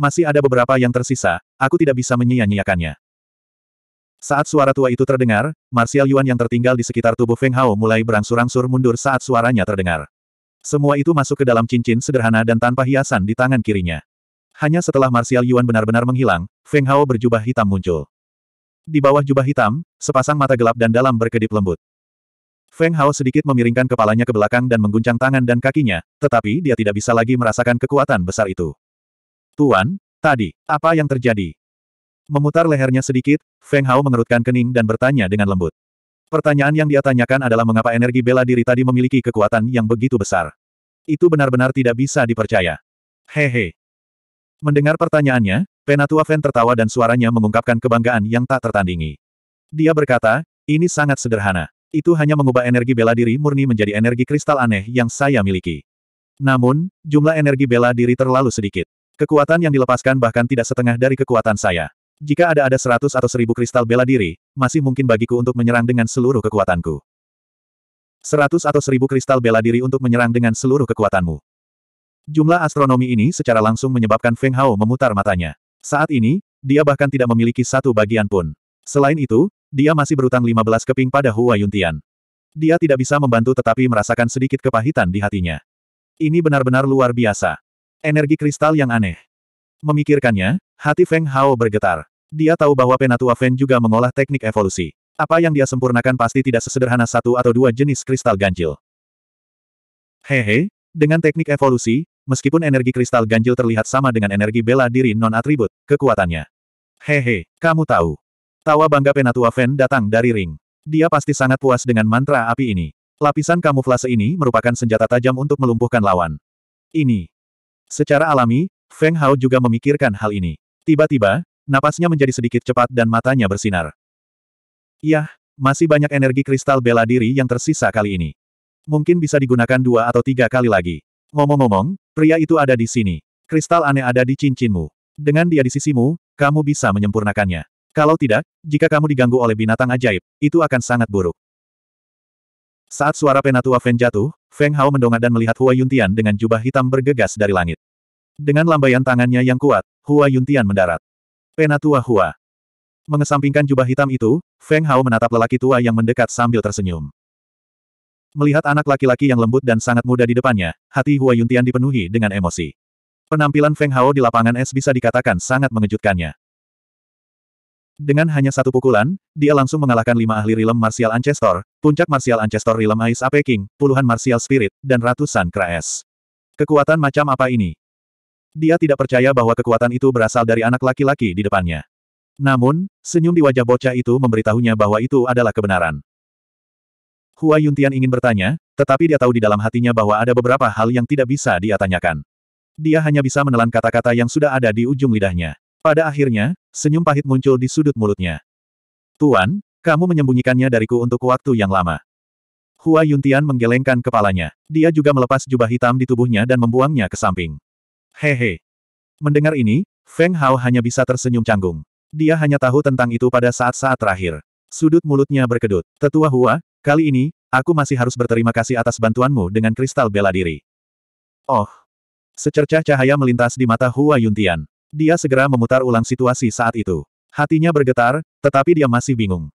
Masih ada beberapa yang tersisa, aku tidak bisa menyia-nyiakannya. Saat suara tua itu terdengar, Martial Yuan yang tertinggal di sekitar tubuh Feng Hao mulai berangsur-angsur mundur saat suaranya terdengar. Semua itu masuk ke dalam cincin sederhana dan tanpa hiasan di tangan kirinya. Hanya setelah Martial Yuan benar-benar menghilang, Feng Hao berjubah hitam muncul. Di bawah jubah hitam, sepasang mata gelap dan dalam berkedip lembut. Feng Hao sedikit memiringkan kepalanya ke belakang dan mengguncang tangan dan kakinya, tetapi dia tidak bisa lagi merasakan kekuatan besar itu. Tuan, tadi, apa yang terjadi? Memutar lehernya sedikit, Feng Hao mengerutkan kening dan bertanya dengan lembut. Pertanyaan yang dia tanyakan adalah mengapa energi bela diri tadi memiliki kekuatan yang begitu besar. Itu benar-benar tidak bisa dipercaya. Hehe. Mendengar pertanyaannya, Penatua Feng tertawa dan suaranya mengungkapkan kebanggaan yang tak tertandingi. Dia berkata, ini sangat sederhana. Itu hanya mengubah energi bela diri murni menjadi energi kristal aneh yang saya miliki. Namun, jumlah energi bela diri terlalu sedikit. Kekuatan yang dilepaskan bahkan tidak setengah dari kekuatan saya. Jika ada-ada seratus atau seribu kristal bela diri, masih mungkin bagiku untuk menyerang dengan seluruh kekuatanku. Seratus atau seribu kristal bela diri untuk menyerang dengan seluruh kekuatanmu. Jumlah astronomi ini secara langsung menyebabkan Feng Hao memutar matanya. Saat ini, dia bahkan tidak memiliki satu bagian pun. Selain itu, dia masih berutang 15 keping pada Hua Yuntian. Dia tidak bisa membantu tetapi merasakan sedikit kepahitan di hatinya. Ini benar-benar luar biasa. Energi kristal yang aneh. Memikirkannya, Hati Feng Hao bergetar. Dia tahu bahwa Penatua Feng juga mengolah teknik evolusi. Apa yang dia sempurnakan pasti tidak sesederhana satu atau dua jenis kristal ganjil. Hehe, dengan teknik evolusi, meskipun energi kristal ganjil terlihat sama dengan energi bela diri non-atribut, kekuatannya. Hehe, kamu tahu. Tawa bangga Penatua Feng datang dari ring. Dia pasti sangat puas dengan mantra api ini. Lapisan kamuflase ini merupakan senjata tajam untuk melumpuhkan lawan. Ini. Secara alami, Feng Hao juga memikirkan hal ini. Tiba-tiba, napasnya menjadi sedikit cepat dan matanya bersinar. Yah, masih banyak energi kristal bela diri yang tersisa kali ini. Mungkin bisa digunakan dua atau tiga kali lagi. Ngomong-ngomong, pria itu ada di sini. Kristal aneh ada di cincinmu. Dengan dia di sisimu, kamu bisa menyempurnakannya. Kalau tidak, jika kamu diganggu oleh binatang ajaib, itu akan sangat buruk. Saat suara Penatua Feng jatuh, Feng Hao mendongak dan melihat Hua Yuntian dengan jubah hitam bergegas dari langit. Dengan lambaian tangannya yang kuat, Hua Yuntian mendarat. Penatua Hua. Mengesampingkan jubah hitam itu, Feng Hao menatap lelaki tua yang mendekat sambil tersenyum. Melihat anak laki-laki yang lembut dan sangat muda di depannya, hati Hua Yuntian dipenuhi dengan emosi. Penampilan Feng Hao di lapangan es bisa dikatakan sangat mengejutkannya. Dengan hanya satu pukulan, dia langsung mengalahkan lima ahli rilem martial ancestor, puncak martial ancestor rilem Ice Ape King, puluhan martial spirit, dan ratusan kera Kekuatan macam apa ini? Dia tidak percaya bahwa kekuatan itu berasal dari anak laki-laki di depannya. Namun, senyum di wajah bocah itu memberitahunya bahwa itu adalah kebenaran. Hua Yuntian ingin bertanya, tetapi dia tahu di dalam hatinya bahwa ada beberapa hal yang tidak bisa dia tanyakan. Dia hanya bisa menelan kata-kata yang sudah ada di ujung lidahnya. Pada akhirnya, senyum pahit muncul di sudut mulutnya. Tuan, kamu menyembunyikannya dariku untuk waktu yang lama. Hua Yuntian menggelengkan kepalanya. Dia juga melepas jubah hitam di tubuhnya dan membuangnya ke samping. Hehe. Mendengar ini, Feng Hao hanya bisa tersenyum canggung. Dia hanya tahu tentang itu pada saat-saat terakhir. Sudut mulutnya berkedut. Tetua Hua, kali ini, aku masih harus berterima kasih atas bantuanmu dengan kristal bela diri. Oh. Secercah cahaya melintas di mata Hua Yuntian. Dia segera memutar ulang situasi saat itu. Hatinya bergetar, tetapi dia masih bingung.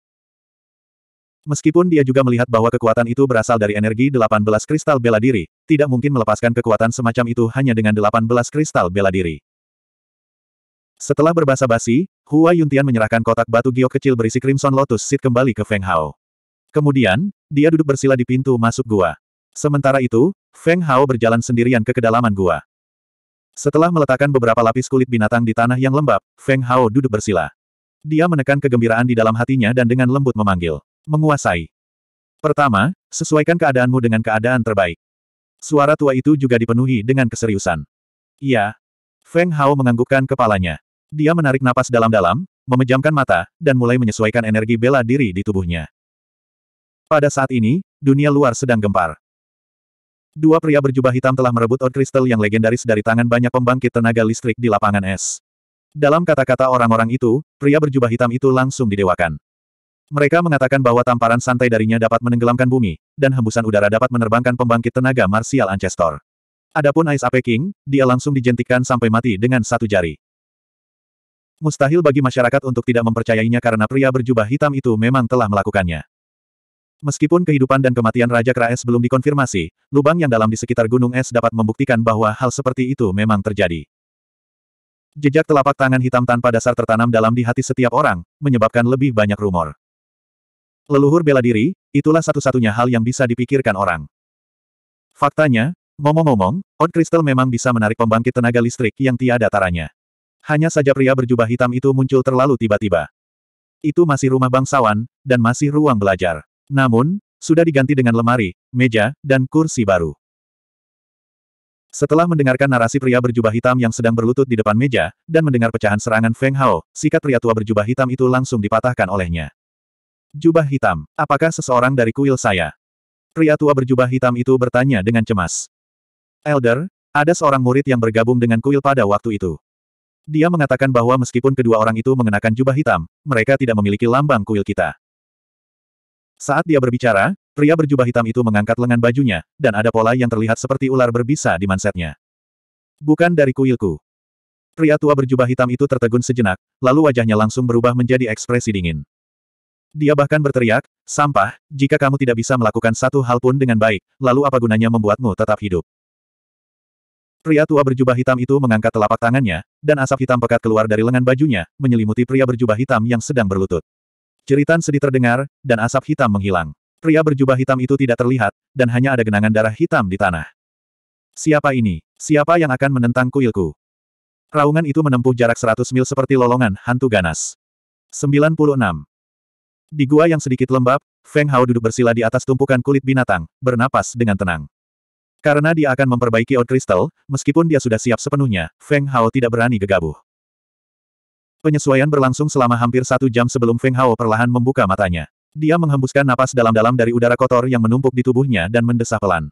Meskipun dia juga melihat bahwa kekuatan itu berasal dari energi 18 kristal bela diri, tidak mungkin melepaskan kekuatan semacam itu hanya dengan 18 kristal bela diri. Setelah berbasa-basi, Hua Yuntian menyerahkan kotak batu giok kecil berisi Crimson Lotus Seed kembali ke Feng Hao. Kemudian, dia duduk bersila di pintu masuk gua. Sementara itu, Feng Hao berjalan sendirian ke kedalaman gua. Setelah meletakkan beberapa lapis kulit binatang di tanah yang lembab, Feng Hao duduk bersila. Dia menekan kegembiraan di dalam hatinya dan dengan lembut memanggil. Menguasai. Pertama, sesuaikan keadaanmu dengan keadaan terbaik. Suara tua itu juga dipenuhi dengan keseriusan. Iya. Feng Hao menganggukkan kepalanya. Dia menarik napas dalam-dalam, memejamkan mata, dan mulai menyesuaikan energi bela diri di tubuhnya. Pada saat ini, dunia luar sedang gempar. Dua pria berjubah hitam telah merebut od Crystal yang legendaris dari tangan banyak pembangkit tenaga listrik di lapangan es. Dalam kata-kata orang-orang itu, pria berjubah hitam itu langsung didewakan. Mereka mengatakan bahwa tamparan santai darinya dapat menenggelamkan bumi, dan hembusan udara dapat menerbangkan pembangkit tenaga marsial Ancestor. Adapun Ice Ape King, dia langsung dijentikan sampai mati dengan satu jari. Mustahil bagi masyarakat untuk tidak mempercayainya karena pria berjubah hitam itu memang telah melakukannya. Meskipun kehidupan dan kematian Raja Es belum dikonfirmasi, lubang yang dalam di sekitar gunung es dapat membuktikan bahwa hal seperti itu memang terjadi. Jejak telapak tangan hitam tanpa dasar tertanam dalam di hati setiap orang, menyebabkan lebih banyak rumor. Leluhur bela diri, itulah satu-satunya hal yang bisa dipikirkan orang. Faktanya, ngomong-ngomong, Odd Crystal memang bisa menarik pembangkit tenaga listrik yang tiada taranya. Hanya saja pria berjubah hitam itu muncul terlalu tiba-tiba. Itu masih rumah bangsawan, dan masih ruang belajar. Namun, sudah diganti dengan lemari, meja, dan kursi baru. Setelah mendengarkan narasi pria berjubah hitam yang sedang berlutut di depan meja, dan mendengar pecahan serangan Feng Hao, sikat pria tua berjubah hitam itu langsung dipatahkan olehnya. Jubah hitam, apakah seseorang dari kuil saya? Pria tua berjubah hitam itu bertanya dengan cemas. Elder, ada seorang murid yang bergabung dengan kuil pada waktu itu. Dia mengatakan bahwa meskipun kedua orang itu mengenakan jubah hitam, mereka tidak memiliki lambang kuil kita. Saat dia berbicara, pria berjubah hitam itu mengangkat lengan bajunya, dan ada pola yang terlihat seperti ular berbisa di mansetnya. Bukan dari kuilku, Pria tua berjubah hitam itu tertegun sejenak, lalu wajahnya langsung berubah menjadi ekspresi dingin. Dia bahkan berteriak, sampah, jika kamu tidak bisa melakukan satu hal pun dengan baik, lalu apa gunanya membuatmu tetap hidup? Pria tua berjubah hitam itu mengangkat telapak tangannya, dan asap hitam pekat keluar dari lengan bajunya, menyelimuti pria berjubah hitam yang sedang berlutut. Ceritan sedih terdengar, dan asap hitam menghilang. Pria berjubah hitam itu tidak terlihat, dan hanya ada genangan darah hitam di tanah. Siapa ini? Siapa yang akan menentang kuilku? Raungan itu menempuh jarak 100 mil seperti lolongan hantu ganas. 96. Di gua yang sedikit lembab, Feng Hao duduk bersila di atas tumpukan kulit binatang, bernapas dengan tenang. Karena dia akan memperbaiki Old Crystal, meskipun dia sudah siap sepenuhnya, Feng Hao tidak berani gegabah. Penyesuaian berlangsung selama hampir satu jam sebelum Feng Hao perlahan membuka matanya. Dia menghembuskan napas dalam-dalam dari udara kotor yang menumpuk di tubuhnya dan mendesah pelan.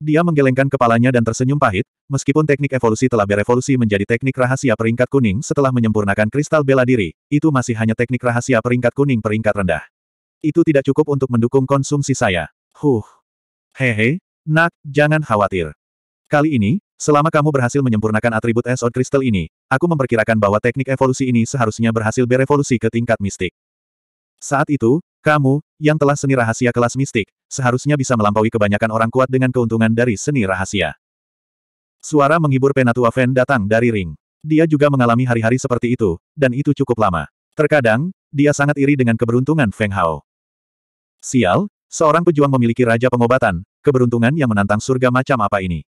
Dia menggelengkan kepalanya dan tersenyum pahit, meskipun teknik evolusi telah berevolusi menjadi teknik rahasia peringkat kuning setelah menyempurnakan kristal bela diri, itu masih hanya teknik rahasia peringkat kuning peringkat rendah. Itu tidak cukup untuk mendukung konsumsi saya. Huh. Hehe, nak, jangan khawatir. Kali ini, selama kamu berhasil menyempurnakan atribut esot kristal ini, aku memperkirakan bahwa teknik evolusi ini seharusnya berhasil berevolusi ke tingkat mistik. Saat itu, kamu, yang telah seni rahasia kelas mistik, seharusnya bisa melampaui kebanyakan orang kuat dengan keuntungan dari seni rahasia. Suara menghibur Penatua Fen datang dari ring. Dia juga mengalami hari-hari seperti itu, dan itu cukup lama. Terkadang, dia sangat iri dengan keberuntungan Feng Hao. Sial, seorang pejuang memiliki raja pengobatan, keberuntungan yang menantang surga macam apa ini.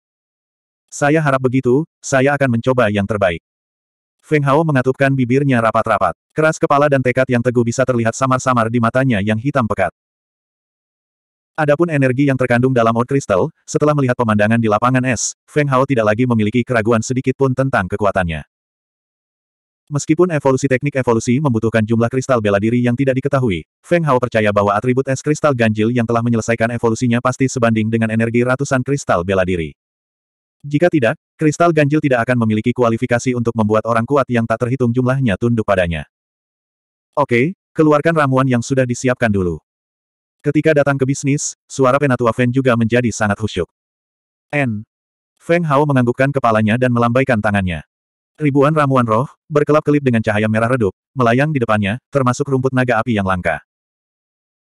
Saya harap begitu, saya akan mencoba yang terbaik. Feng Hao mengatupkan bibirnya rapat-rapat. Keras kepala dan tekad yang teguh bisa terlihat samar-samar di matanya yang hitam pekat. Adapun energi yang terkandung dalam Old Crystal, setelah melihat pemandangan di lapangan es, Feng Hao tidak lagi memiliki keraguan sedikit pun tentang kekuatannya. Meskipun evolusi teknik evolusi membutuhkan jumlah kristal bela diri yang tidak diketahui, Feng Hao percaya bahwa atribut es kristal ganjil yang telah menyelesaikan evolusinya pasti sebanding dengan energi ratusan kristal bela diri. Jika tidak, kristal ganjil tidak akan memiliki kualifikasi untuk membuat orang kuat yang tak terhitung jumlahnya tunduk padanya. Oke, keluarkan ramuan yang sudah disiapkan dulu. Ketika datang ke bisnis, suara penatua Feng juga menjadi sangat khusyuk. N. Feng Hao menganggukkan kepalanya dan melambaikan tangannya. Ribuan ramuan roh, berkelap-kelip dengan cahaya merah redup, melayang di depannya, termasuk rumput naga api yang langka.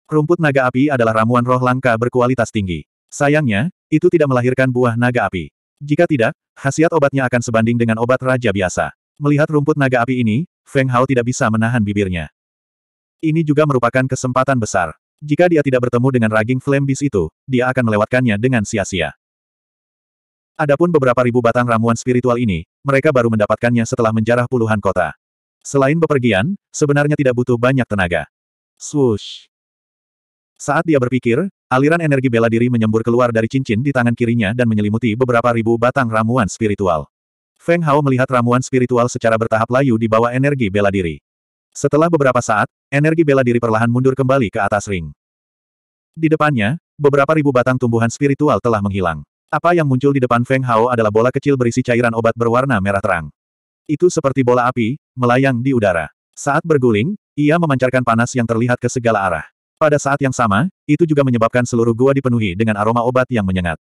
Rumput naga api adalah ramuan roh langka berkualitas tinggi. Sayangnya, itu tidak melahirkan buah naga api. Jika tidak, khasiat obatnya akan sebanding dengan obat raja biasa. Melihat rumput naga api ini, Feng Hao tidak bisa menahan bibirnya. Ini juga merupakan kesempatan besar. Jika dia tidak bertemu dengan raging flame beast itu, dia akan melewatkannya dengan sia-sia. Adapun beberapa ribu batang ramuan spiritual ini, mereka baru mendapatkannya setelah menjarah puluhan kota. Selain bepergian, sebenarnya tidak butuh banyak tenaga. Swoosh. Saat dia berpikir, Aliran energi bela diri menyembur keluar dari cincin di tangan kirinya dan menyelimuti beberapa ribu batang ramuan spiritual. Feng Hao melihat ramuan spiritual secara bertahap layu di bawah energi bela diri. Setelah beberapa saat, energi bela diri perlahan mundur kembali ke atas ring. Di depannya, beberapa ribu batang tumbuhan spiritual telah menghilang. Apa yang muncul di depan Feng Hao adalah bola kecil berisi cairan obat berwarna merah terang. Itu seperti bola api, melayang di udara. Saat berguling, ia memancarkan panas yang terlihat ke segala arah. Pada saat yang sama, itu juga menyebabkan seluruh gua dipenuhi dengan aroma obat yang menyengat.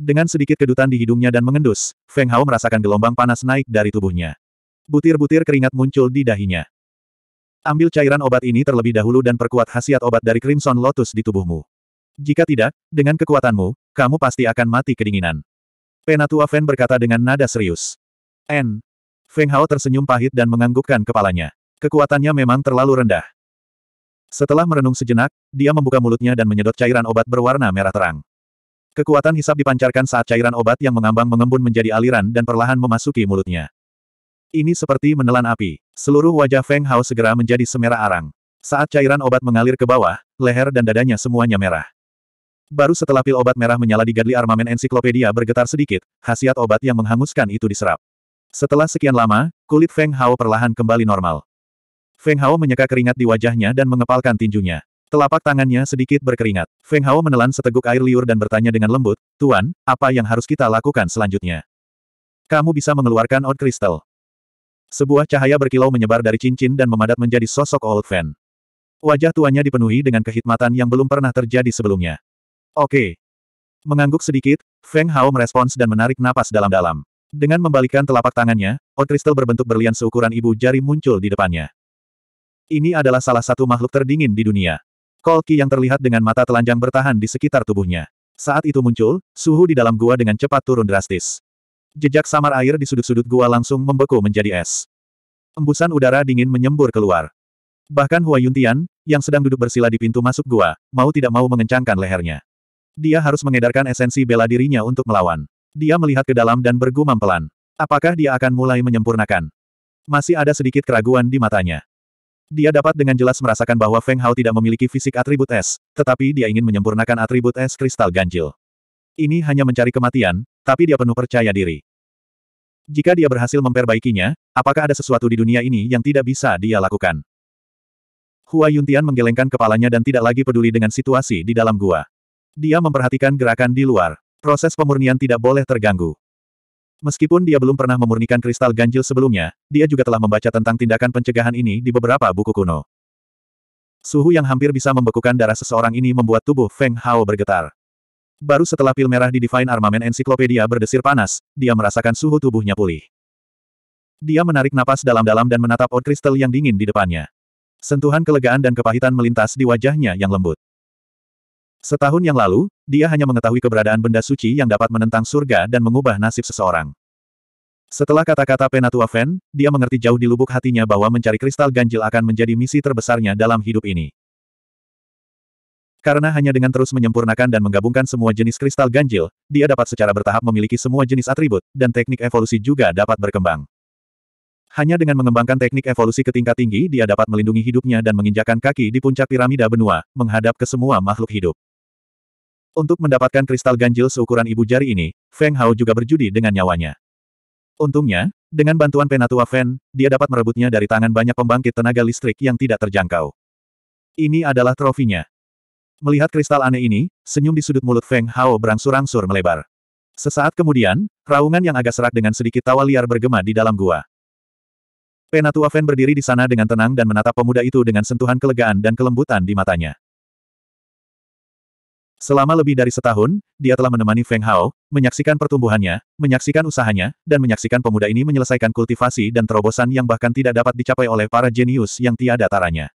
Dengan sedikit kedutan di hidungnya dan mengendus, Feng Hao merasakan gelombang panas naik dari tubuhnya. Butir-butir keringat muncul di dahinya. Ambil cairan obat ini terlebih dahulu dan perkuat khasiat obat dari Crimson Lotus di tubuhmu. Jika tidak, dengan kekuatanmu, kamu pasti akan mati kedinginan. Penatua Fen berkata dengan nada serius. N. Feng Hao tersenyum pahit dan menganggukkan kepalanya. Kekuatannya memang terlalu rendah. Setelah merenung sejenak, dia membuka mulutnya dan menyedot cairan obat berwarna merah terang. Kekuatan hisap dipancarkan saat cairan obat yang mengambang mengembun menjadi aliran dan perlahan memasuki mulutnya. Ini seperti menelan api. Seluruh wajah Feng Hao segera menjadi semerah arang. Saat cairan obat mengalir ke bawah, leher dan dadanya semuanya merah. Baru setelah pil obat merah menyala di gadli armamen ensiklopedia bergetar sedikit, khasiat obat yang menghanguskan itu diserap. Setelah sekian lama, kulit Feng Hao perlahan kembali normal. Feng Hao menyeka keringat di wajahnya dan mengepalkan tinjunya. Telapak tangannya sedikit berkeringat. Feng Hao menelan seteguk air liur dan bertanya dengan lembut, Tuan, apa yang harus kita lakukan selanjutnya? Kamu bisa mengeluarkan Old Crystal. Sebuah cahaya berkilau menyebar dari cincin dan memadat menjadi sosok Old Fan. Wajah tuannya dipenuhi dengan kehitmatan yang belum pernah terjadi sebelumnya. Oke. Mengangguk sedikit, Feng Hao merespons dan menarik napas dalam-dalam. Dengan membalikkan telapak tangannya, Old Crystal berbentuk berlian seukuran ibu jari muncul di depannya. Ini adalah salah satu makhluk terdingin di dunia. Kolki yang terlihat dengan mata telanjang bertahan di sekitar tubuhnya. Saat itu muncul, suhu di dalam gua dengan cepat turun drastis. Jejak samar air di sudut-sudut gua langsung membeku menjadi es. Embusan udara dingin menyembur keluar. Bahkan Hua Yuntian, yang sedang duduk bersila di pintu masuk gua, mau tidak mau mengencangkan lehernya. Dia harus mengedarkan esensi bela dirinya untuk melawan. Dia melihat ke dalam dan bergumam pelan. Apakah dia akan mulai menyempurnakan? Masih ada sedikit keraguan di matanya. Dia dapat dengan jelas merasakan bahwa Feng Hao tidak memiliki fisik atribut es, tetapi dia ingin menyempurnakan atribut es kristal ganjil. Ini hanya mencari kematian, tapi dia penuh percaya diri. Jika dia berhasil memperbaikinya, apakah ada sesuatu di dunia ini yang tidak bisa dia lakukan? Hua Yuntian menggelengkan kepalanya dan tidak lagi peduli dengan situasi di dalam gua. Dia memperhatikan gerakan di luar. Proses pemurnian tidak boleh terganggu. Meskipun dia belum pernah memurnikan kristal ganjil sebelumnya, dia juga telah membaca tentang tindakan pencegahan ini di beberapa buku kuno. Suhu yang hampir bisa membekukan darah seseorang ini membuat tubuh Feng Hao bergetar. Baru setelah pil merah di Divine Armament Encyclopedia berdesir panas, dia merasakan suhu tubuhnya pulih. Dia menarik napas dalam-dalam dan menatap od kristal yang dingin di depannya. Sentuhan kelegaan dan kepahitan melintas di wajahnya yang lembut. Setahun yang lalu, dia hanya mengetahui keberadaan benda suci yang dapat menentang surga dan mengubah nasib seseorang. Setelah kata-kata Penatua Fen, dia mengerti jauh di lubuk hatinya bahwa mencari kristal ganjil akan menjadi misi terbesarnya dalam hidup ini. Karena hanya dengan terus menyempurnakan dan menggabungkan semua jenis kristal ganjil, dia dapat secara bertahap memiliki semua jenis atribut, dan teknik evolusi juga dapat berkembang. Hanya dengan mengembangkan teknik evolusi ke tingkat tinggi dia dapat melindungi hidupnya dan menginjakan kaki di puncak piramida benua, menghadap ke semua makhluk hidup. Untuk mendapatkan kristal ganjil seukuran ibu jari ini, Feng Hao juga berjudi dengan nyawanya. Untungnya, dengan bantuan Penatua Fen, dia dapat merebutnya dari tangan banyak pembangkit tenaga listrik yang tidak terjangkau. Ini adalah trofinya. Melihat kristal aneh ini, senyum di sudut mulut Feng Hao berangsur-angsur melebar. Sesaat kemudian, raungan yang agak serak dengan sedikit tawa liar bergema di dalam gua. Penatua Fen berdiri di sana dengan tenang dan menatap pemuda itu dengan sentuhan kelegaan dan kelembutan di matanya. Selama lebih dari setahun, dia telah menemani Feng Hao, menyaksikan pertumbuhannya, menyaksikan usahanya, dan menyaksikan pemuda ini menyelesaikan kultivasi dan terobosan yang bahkan tidak dapat dicapai oleh para jenius yang tiada taranya.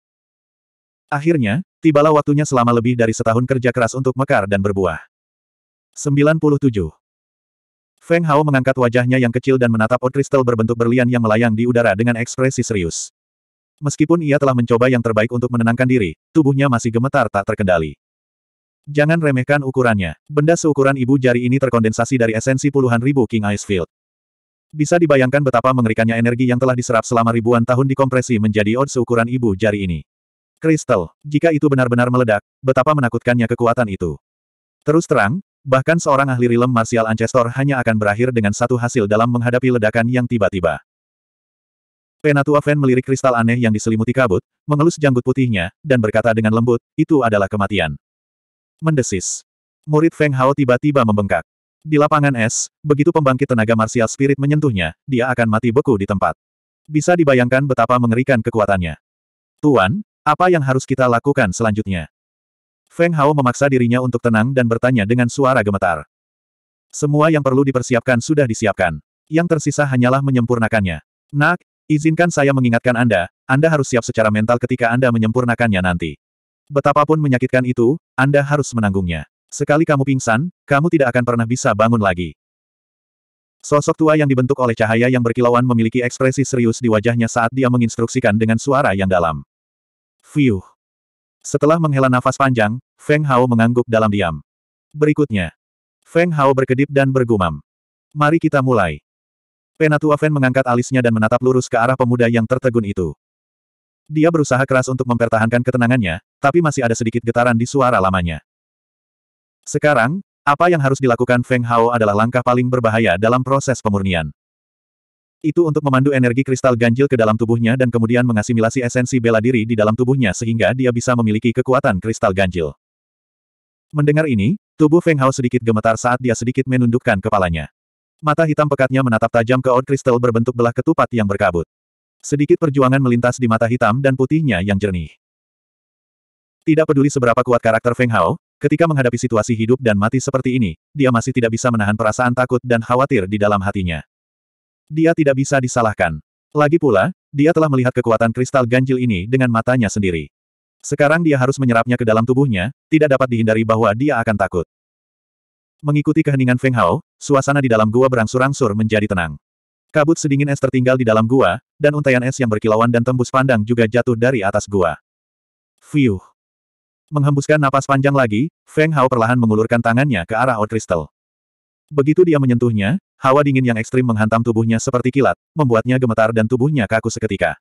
Akhirnya, tibalah waktunya selama lebih dari setahun kerja keras untuk mekar dan berbuah. 97. Feng Hao mengangkat wajahnya yang kecil dan menatap od kristal berbentuk berlian yang melayang di udara dengan ekspresi serius. Meskipun ia telah mencoba yang terbaik untuk menenangkan diri, tubuhnya masih gemetar tak terkendali. Jangan remehkan ukurannya. Benda seukuran ibu jari ini terkondensasi dari esensi puluhan ribu King Ice Field. Bisa dibayangkan betapa mengerikannya energi yang telah diserap selama ribuan tahun dikompresi menjadi od seukuran ibu jari ini. Kristal, jika itu benar-benar meledak, betapa menakutkannya kekuatan itu. Terus terang, bahkan seorang ahli rilem martial Ancestor hanya akan berakhir dengan satu hasil dalam menghadapi ledakan yang tiba-tiba. Penatua Fen melirik kristal aneh yang diselimuti kabut, mengelus janggut putihnya, dan berkata dengan lembut, itu adalah kematian. Mendesis. Murid Feng Hao tiba-tiba membengkak. Di lapangan es, begitu pembangkit tenaga martial spirit menyentuhnya, dia akan mati beku di tempat. Bisa dibayangkan betapa mengerikan kekuatannya. Tuan, apa yang harus kita lakukan selanjutnya? Feng Hao memaksa dirinya untuk tenang dan bertanya dengan suara gemetar. Semua yang perlu dipersiapkan sudah disiapkan. Yang tersisa hanyalah menyempurnakannya. Nak, izinkan saya mengingatkan Anda, Anda harus siap secara mental ketika Anda menyempurnakannya nanti. Betapapun menyakitkan itu, Anda harus menanggungnya. Sekali kamu pingsan, kamu tidak akan pernah bisa bangun lagi. Sosok tua yang dibentuk oleh cahaya yang berkilauan memiliki ekspresi serius di wajahnya saat dia menginstruksikan dengan suara yang dalam. Fiuh. Setelah menghela nafas panjang, Feng Hao mengangguk dalam diam. Berikutnya. Feng Hao berkedip dan bergumam. Mari kita mulai. Penatua Feng mengangkat alisnya dan menatap lurus ke arah pemuda yang tertegun itu. Dia berusaha keras untuk mempertahankan ketenangannya, tapi masih ada sedikit getaran di suara lamanya. Sekarang, apa yang harus dilakukan Feng Hao adalah langkah paling berbahaya dalam proses pemurnian. Itu untuk memandu energi kristal ganjil ke dalam tubuhnya dan kemudian mengasimilasi esensi bela diri di dalam tubuhnya sehingga dia bisa memiliki kekuatan kristal ganjil. Mendengar ini, tubuh Feng Hao sedikit gemetar saat dia sedikit menundukkan kepalanya. Mata hitam pekatnya menatap tajam ke Old Crystal berbentuk belah ketupat yang berkabut. Sedikit perjuangan melintas di mata hitam dan putihnya yang jernih. Tidak peduli seberapa kuat karakter Feng Hao, ketika menghadapi situasi hidup dan mati seperti ini, dia masih tidak bisa menahan perasaan takut dan khawatir di dalam hatinya. Dia tidak bisa disalahkan. Lagi pula, dia telah melihat kekuatan kristal ganjil ini dengan matanya sendiri. Sekarang dia harus menyerapnya ke dalam tubuhnya, tidak dapat dihindari bahwa dia akan takut. Mengikuti keheningan Feng Hao, suasana di dalam gua berangsur-angsur menjadi tenang. Kabut sedingin es tertinggal di dalam gua, dan untaian es yang berkilauan dan tembus pandang juga jatuh dari atas gua. Fiuh. Menghembuskan napas panjang lagi, Feng Hao perlahan mengulurkan tangannya ke arah Old Crystal. Begitu dia menyentuhnya, hawa dingin yang ekstrim menghantam tubuhnya seperti kilat, membuatnya gemetar dan tubuhnya kaku seketika.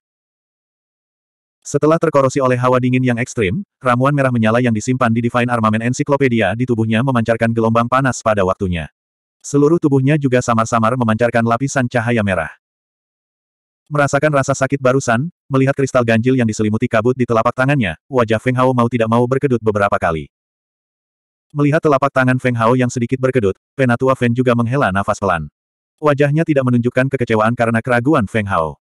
Setelah terkorosi oleh hawa dingin yang ekstrim, ramuan merah menyala yang disimpan di Divine Armament Encyclopedia di tubuhnya memancarkan gelombang panas pada waktunya. Seluruh tubuhnya juga samar-samar memancarkan lapisan cahaya merah. Merasakan rasa sakit barusan, melihat kristal ganjil yang diselimuti kabut di telapak tangannya, wajah Feng Hao mau tidak mau berkedut beberapa kali. Melihat telapak tangan Feng Hao yang sedikit berkedut, Penatua Feng juga menghela nafas pelan. Wajahnya tidak menunjukkan kekecewaan karena keraguan Feng Hao.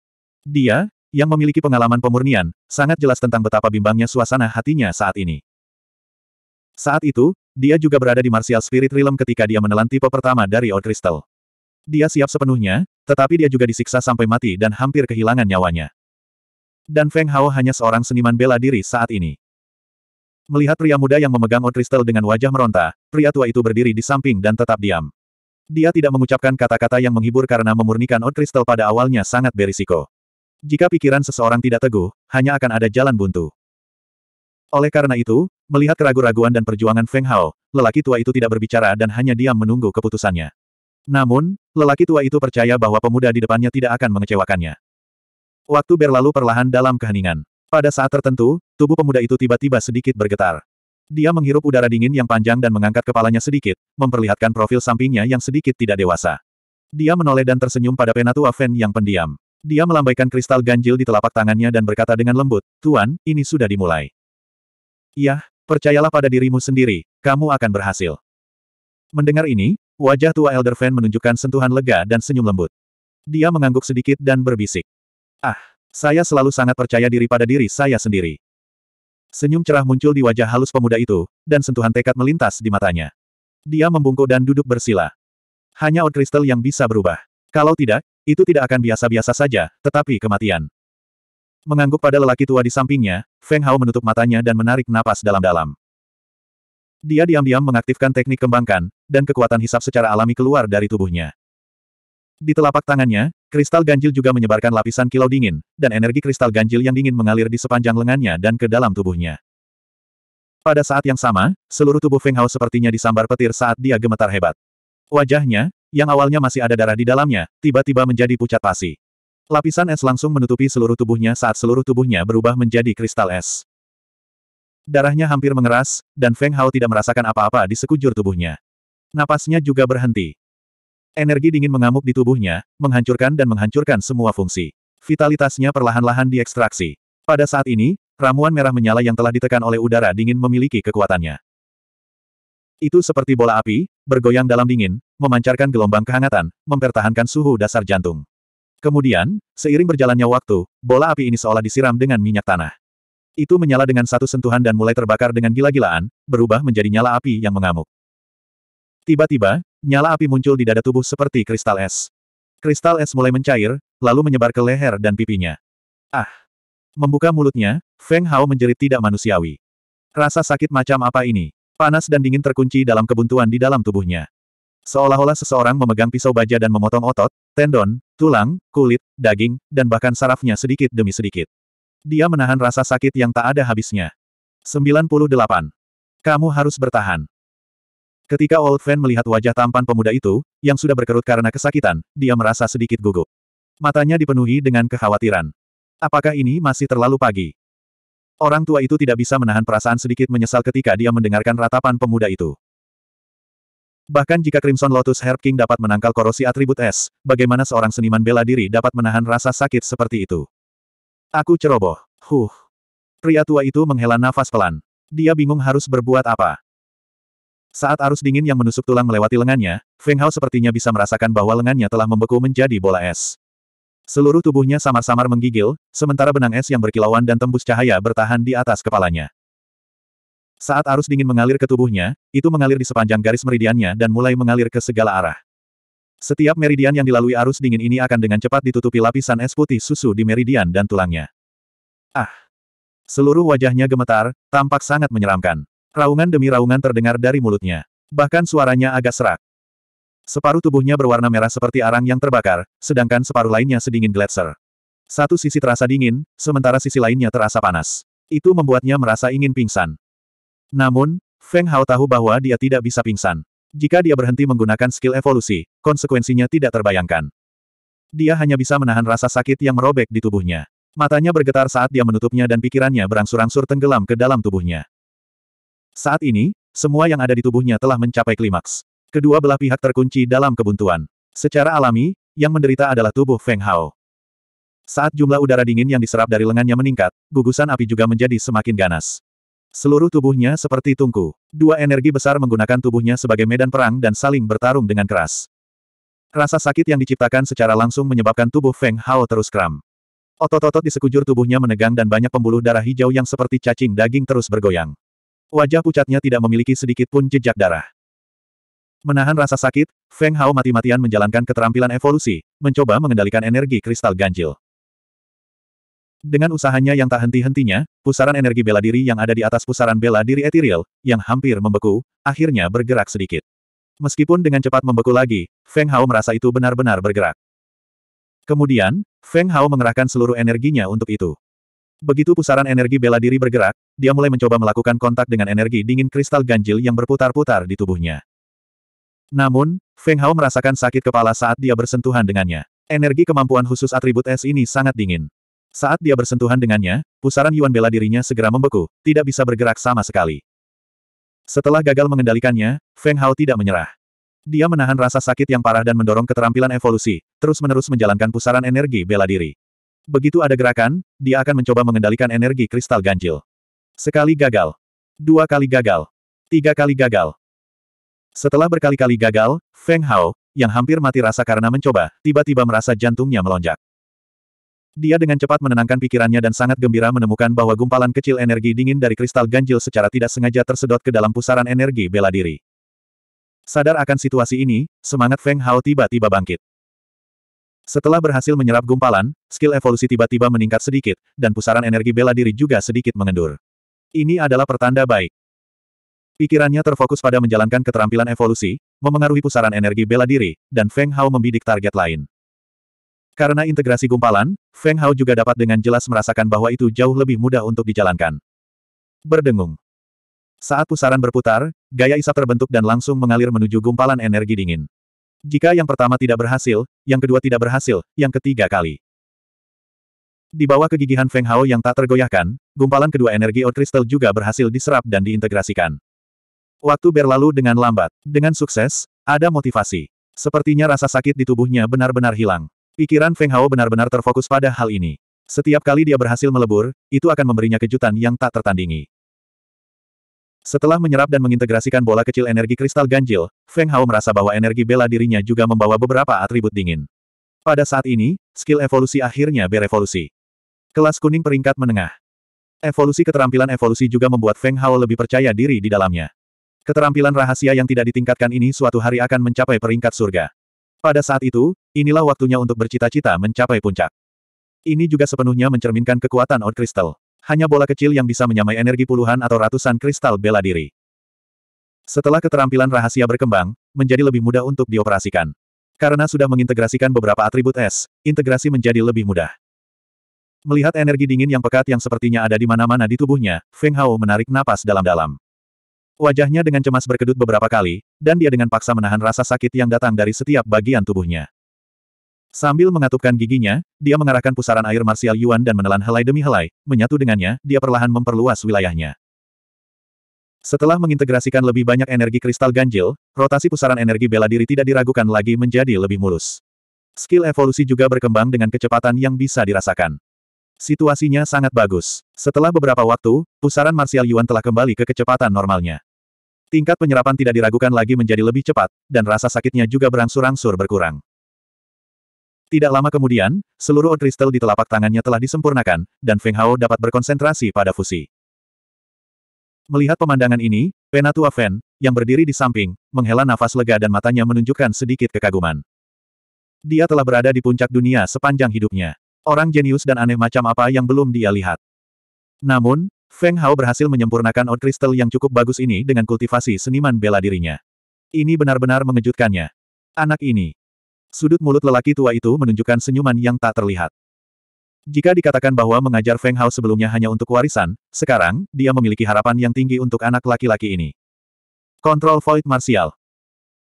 Dia, yang memiliki pengalaman pemurnian, sangat jelas tentang betapa bimbangnya suasana hatinya saat ini. Saat itu, dia juga berada di Martial Spirit Realm ketika dia menelan tipe pertama dari Odd Crystal. Dia siap sepenuhnya, tetapi dia juga disiksa sampai mati dan hampir kehilangan nyawanya. Dan Feng Hao hanya seorang seniman bela diri saat ini. Melihat pria muda yang memegang Odd Crystal dengan wajah meronta, pria tua itu berdiri di samping dan tetap diam. Dia tidak mengucapkan kata-kata yang menghibur karena memurnikan Odd Crystal pada awalnya sangat berisiko. Jika pikiran seseorang tidak teguh, hanya akan ada jalan buntu. Oleh karena itu, melihat keraguan-raguan dan perjuangan Feng Hao, lelaki tua itu tidak berbicara dan hanya diam menunggu keputusannya. Namun, lelaki tua itu percaya bahwa pemuda di depannya tidak akan mengecewakannya. Waktu berlalu perlahan dalam keheningan. Pada saat tertentu, tubuh pemuda itu tiba-tiba sedikit bergetar. Dia menghirup udara dingin yang panjang dan mengangkat kepalanya sedikit, memperlihatkan profil sampingnya yang sedikit tidak dewasa. Dia menoleh dan tersenyum pada penatua Fen yang pendiam. Dia melambaikan kristal ganjil di telapak tangannya dan berkata dengan lembut, Tuan, ini sudah dimulai. Iya, percayalah pada dirimu sendiri, kamu akan berhasil. Mendengar ini, wajah tua Elder Fan menunjukkan sentuhan lega dan senyum lembut. Dia mengangguk sedikit dan berbisik. Ah, saya selalu sangat percaya diri pada diri saya sendiri. Senyum cerah muncul di wajah halus pemuda itu, dan sentuhan tekad melintas di matanya. Dia membungkuk dan duduk bersila. Hanya Odd Crystal yang bisa berubah. Kalau tidak, itu tidak akan biasa-biasa saja, tetapi kematian. Mengangguk pada lelaki tua di sampingnya, Feng Hao menutup matanya dan menarik napas dalam-dalam. Dia diam-diam mengaktifkan teknik kembangkan, dan kekuatan hisap secara alami keluar dari tubuhnya. Di telapak tangannya, kristal ganjil juga menyebarkan lapisan kilau dingin, dan energi kristal ganjil yang dingin mengalir di sepanjang lengannya dan ke dalam tubuhnya. Pada saat yang sama, seluruh tubuh Feng Hao sepertinya disambar petir saat dia gemetar hebat. Wajahnya, yang awalnya masih ada darah di dalamnya, tiba-tiba menjadi pucat pasi. Lapisan es langsung menutupi seluruh tubuhnya saat seluruh tubuhnya berubah menjadi kristal es. Darahnya hampir mengeras, dan Feng Hao tidak merasakan apa-apa di sekujur tubuhnya. Napasnya juga berhenti. Energi dingin mengamuk di tubuhnya, menghancurkan dan menghancurkan semua fungsi. Vitalitasnya perlahan-lahan diekstraksi. Pada saat ini, ramuan merah menyala yang telah ditekan oleh udara dingin memiliki kekuatannya. Itu seperti bola api, bergoyang dalam dingin, memancarkan gelombang kehangatan, mempertahankan suhu dasar jantung. Kemudian, seiring berjalannya waktu, bola api ini seolah disiram dengan minyak tanah. Itu menyala dengan satu sentuhan dan mulai terbakar dengan gila-gilaan, berubah menjadi nyala api yang mengamuk. Tiba-tiba, nyala api muncul di dada tubuh seperti kristal es. Kristal es mulai mencair, lalu menyebar ke leher dan pipinya. Ah! Membuka mulutnya, Feng Hao menjerit tidak manusiawi. Rasa sakit macam apa ini? Panas dan dingin terkunci dalam kebuntuan di dalam tubuhnya. Seolah-olah seseorang memegang pisau baja dan memotong otot, tendon, Tulang, kulit, daging, dan bahkan sarafnya sedikit demi sedikit. Dia menahan rasa sakit yang tak ada habisnya. 98. Kamu harus bertahan. Ketika Old Fan melihat wajah tampan pemuda itu, yang sudah berkerut karena kesakitan, dia merasa sedikit gugup. Matanya dipenuhi dengan kekhawatiran. Apakah ini masih terlalu pagi? Orang tua itu tidak bisa menahan perasaan sedikit menyesal ketika dia mendengarkan ratapan pemuda itu. Bahkan jika Crimson Lotus Herb King dapat menangkal korosi atribut es, bagaimana seorang seniman bela diri dapat menahan rasa sakit seperti itu? Aku ceroboh. Huh. Pria tua itu menghela nafas pelan. Dia bingung harus berbuat apa. Saat arus dingin yang menusuk tulang melewati lengannya, Feng Hao sepertinya bisa merasakan bahwa lengannya telah membeku menjadi bola es. Seluruh tubuhnya samar-samar menggigil, sementara benang es yang berkilauan dan tembus cahaya bertahan di atas kepalanya. Saat arus dingin mengalir ke tubuhnya, itu mengalir di sepanjang garis meridiannya dan mulai mengalir ke segala arah. Setiap meridian yang dilalui arus dingin ini akan dengan cepat ditutupi lapisan es putih susu di meridian dan tulangnya. Ah! Seluruh wajahnya gemetar, tampak sangat menyeramkan. Raungan demi raungan terdengar dari mulutnya. Bahkan suaranya agak serak. Separuh tubuhnya berwarna merah seperti arang yang terbakar, sedangkan separuh lainnya sedingin gletser. Satu sisi terasa dingin, sementara sisi lainnya terasa panas. Itu membuatnya merasa ingin pingsan. Namun, Feng Hao tahu bahwa dia tidak bisa pingsan. Jika dia berhenti menggunakan skill evolusi, konsekuensinya tidak terbayangkan. Dia hanya bisa menahan rasa sakit yang merobek di tubuhnya. Matanya bergetar saat dia menutupnya dan pikirannya berangsur-angsur tenggelam ke dalam tubuhnya. Saat ini, semua yang ada di tubuhnya telah mencapai klimaks. Kedua belah pihak terkunci dalam kebuntuan. Secara alami, yang menderita adalah tubuh Feng Hao. Saat jumlah udara dingin yang diserap dari lengannya meningkat, gugusan api juga menjadi semakin ganas. Seluruh tubuhnya seperti tungku. Dua energi besar menggunakan tubuhnya sebagai medan perang dan saling bertarung dengan keras. Rasa sakit yang diciptakan secara langsung menyebabkan tubuh Feng Hao terus kram. Otot-otot di sekujur tubuhnya menegang dan banyak pembuluh darah hijau yang seperti cacing daging terus bergoyang. Wajah pucatnya tidak memiliki sedikit pun jejak darah. Menahan rasa sakit, Feng Hao mati-matian menjalankan keterampilan evolusi, mencoba mengendalikan energi kristal ganjil. Dengan usahanya yang tak henti-hentinya, pusaran energi bela diri yang ada di atas pusaran bela diri etiril, yang hampir membeku, akhirnya bergerak sedikit. Meskipun dengan cepat membeku lagi, Feng Hao merasa itu benar-benar bergerak. Kemudian, Feng Hao mengerahkan seluruh energinya untuk itu. Begitu pusaran energi bela diri bergerak, dia mulai mencoba melakukan kontak dengan energi dingin kristal ganjil yang berputar-putar di tubuhnya. Namun, Feng Hao merasakan sakit kepala saat dia bersentuhan dengannya. Energi kemampuan khusus atribut es ini sangat dingin. Saat dia bersentuhan dengannya, pusaran Yuan bela dirinya segera membeku, tidak bisa bergerak sama sekali. Setelah gagal mengendalikannya, Feng Hao tidak menyerah. Dia menahan rasa sakit yang parah dan mendorong keterampilan evolusi, terus-menerus menjalankan pusaran energi bela diri. Begitu ada gerakan, dia akan mencoba mengendalikan energi kristal ganjil. Sekali gagal. Dua kali gagal. Tiga kali gagal. Setelah berkali-kali gagal, Feng Hao, yang hampir mati rasa karena mencoba, tiba-tiba merasa jantungnya melonjak. Dia dengan cepat menenangkan pikirannya dan sangat gembira menemukan bahwa gumpalan kecil energi dingin dari kristal ganjil secara tidak sengaja tersedot ke dalam pusaran energi bela diri. Sadar akan situasi ini, semangat Feng Hao tiba-tiba bangkit. Setelah berhasil menyerap gumpalan, skill evolusi tiba-tiba meningkat sedikit, dan pusaran energi bela diri juga sedikit mengendur. Ini adalah pertanda baik. Pikirannya terfokus pada menjalankan keterampilan evolusi, memengaruhi pusaran energi bela diri, dan Feng Hao membidik target lain. Karena integrasi gumpalan, Feng Hao juga dapat dengan jelas merasakan bahwa itu jauh lebih mudah untuk dijalankan. Berdengung. Saat pusaran berputar, gaya isap terbentuk dan langsung mengalir menuju gumpalan energi dingin. Jika yang pertama tidak berhasil, yang kedua tidak berhasil, yang ketiga kali. Di bawah kegigihan Feng Hao yang tak tergoyahkan, gumpalan kedua energi Crystal juga berhasil diserap dan diintegrasikan. Waktu berlalu dengan lambat. Dengan sukses, ada motivasi. Sepertinya rasa sakit di tubuhnya benar-benar hilang. Pikiran Feng Hao benar-benar terfokus pada hal ini. Setiap kali dia berhasil melebur, itu akan memberinya kejutan yang tak tertandingi. Setelah menyerap dan mengintegrasikan bola kecil energi kristal ganjil, Feng Hao merasa bahwa energi bela dirinya juga membawa beberapa atribut dingin. Pada saat ini, skill evolusi akhirnya berevolusi. Kelas kuning peringkat menengah. Evolusi keterampilan evolusi juga membuat Feng Hao lebih percaya diri di dalamnya. Keterampilan rahasia yang tidak ditingkatkan ini suatu hari akan mencapai peringkat surga. Pada saat itu, inilah waktunya untuk bercita-cita mencapai puncak. Ini juga sepenuhnya mencerminkan kekuatan Old Crystal. Hanya bola kecil yang bisa menyamai energi puluhan atau ratusan kristal bela diri. Setelah keterampilan rahasia berkembang, menjadi lebih mudah untuk dioperasikan. Karena sudah mengintegrasikan beberapa atribut es, integrasi menjadi lebih mudah. Melihat energi dingin yang pekat yang sepertinya ada di mana-mana di tubuhnya, Feng Hao menarik napas dalam-dalam. Wajahnya dengan cemas berkedut beberapa kali, dan dia dengan paksa menahan rasa sakit yang datang dari setiap bagian tubuhnya. Sambil mengatupkan giginya, dia mengarahkan pusaran air Martial Yuan dan menelan helai demi helai, menyatu dengannya, dia perlahan memperluas wilayahnya. Setelah mengintegrasikan lebih banyak energi kristal ganjil, rotasi pusaran energi bela diri tidak diragukan lagi menjadi lebih mulus. Skill evolusi juga berkembang dengan kecepatan yang bisa dirasakan. Situasinya sangat bagus. Setelah beberapa waktu, pusaran Martial Yuan telah kembali ke kecepatan normalnya. Tingkat penyerapan tidak diragukan lagi menjadi lebih cepat, dan rasa sakitnya juga berangsur-angsur berkurang. Tidak lama kemudian, seluruh kristal di telapak tangannya telah disempurnakan, dan Feng Hao dapat berkonsentrasi pada fusi. Melihat pemandangan ini, Penatua Fen, yang berdiri di samping, menghela nafas lega dan matanya menunjukkan sedikit kekaguman. Dia telah berada di puncak dunia sepanjang hidupnya. Orang jenius dan aneh macam apa yang belum dia lihat. Namun, Feng Hao berhasil menyempurnakan od Crystal yang cukup bagus ini dengan kultivasi seniman bela dirinya. Ini benar-benar mengejutkannya. Anak ini. Sudut mulut lelaki tua itu menunjukkan senyuman yang tak terlihat. Jika dikatakan bahwa mengajar Feng Hao sebelumnya hanya untuk warisan, sekarang, dia memiliki harapan yang tinggi untuk anak laki-laki ini. Kontrol Void Martial.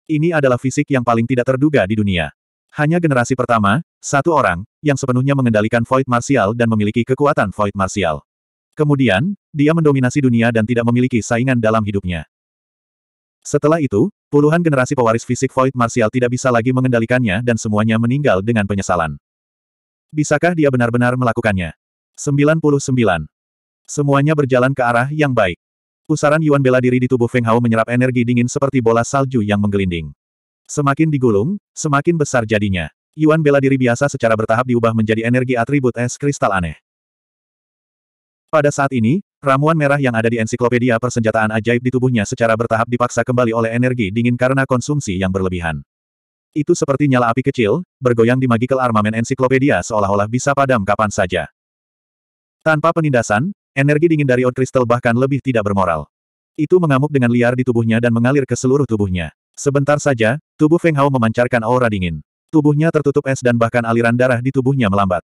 Ini adalah fisik yang paling tidak terduga di dunia. Hanya generasi pertama, satu orang, yang sepenuhnya mengendalikan Void Martial dan memiliki kekuatan Void Martial. Kemudian, dia mendominasi dunia dan tidak memiliki saingan dalam hidupnya. Setelah itu, puluhan generasi pewaris fisik Void Martial tidak bisa lagi mengendalikannya dan semuanya meninggal dengan penyesalan. Bisakah dia benar-benar melakukannya? 99. Semuanya berjalan ke arah yang baik. Pusaran Yuan bela diri di tubuh Feng Hao menyerap energi dingin seperti bola salju yang menggelinding. Semakin digulung, semakin besar jadinya. Yuan bela diri biasa secara bertahap diubah menjadi energi atribut es kristal aneh. Pada saat ini, ramuan merah yang ada di ensiklopedia persenjataan ajaib di tubuhnya secara bertahap dipaksa kembali oleh energi dingin karena konsumsi yang berlebihan. Itu seperti nyala api kecil, bergoyang di magical armamen ensiklopedia seolah-olah bisa padam kapan saja. Tanpa penindasan, energi dingin dari Odd Crystal bahkan lebih tidak bermoral. Itu mengamuk dengan liar di tubuhnya dan mengalir ke seluruh tubuhnya. Sebentar saja, tubuh Feng Hao memancarkan aura dingin. Tubuhnya tertutup es dan bahkan aliran darah di tubuhnya melambat.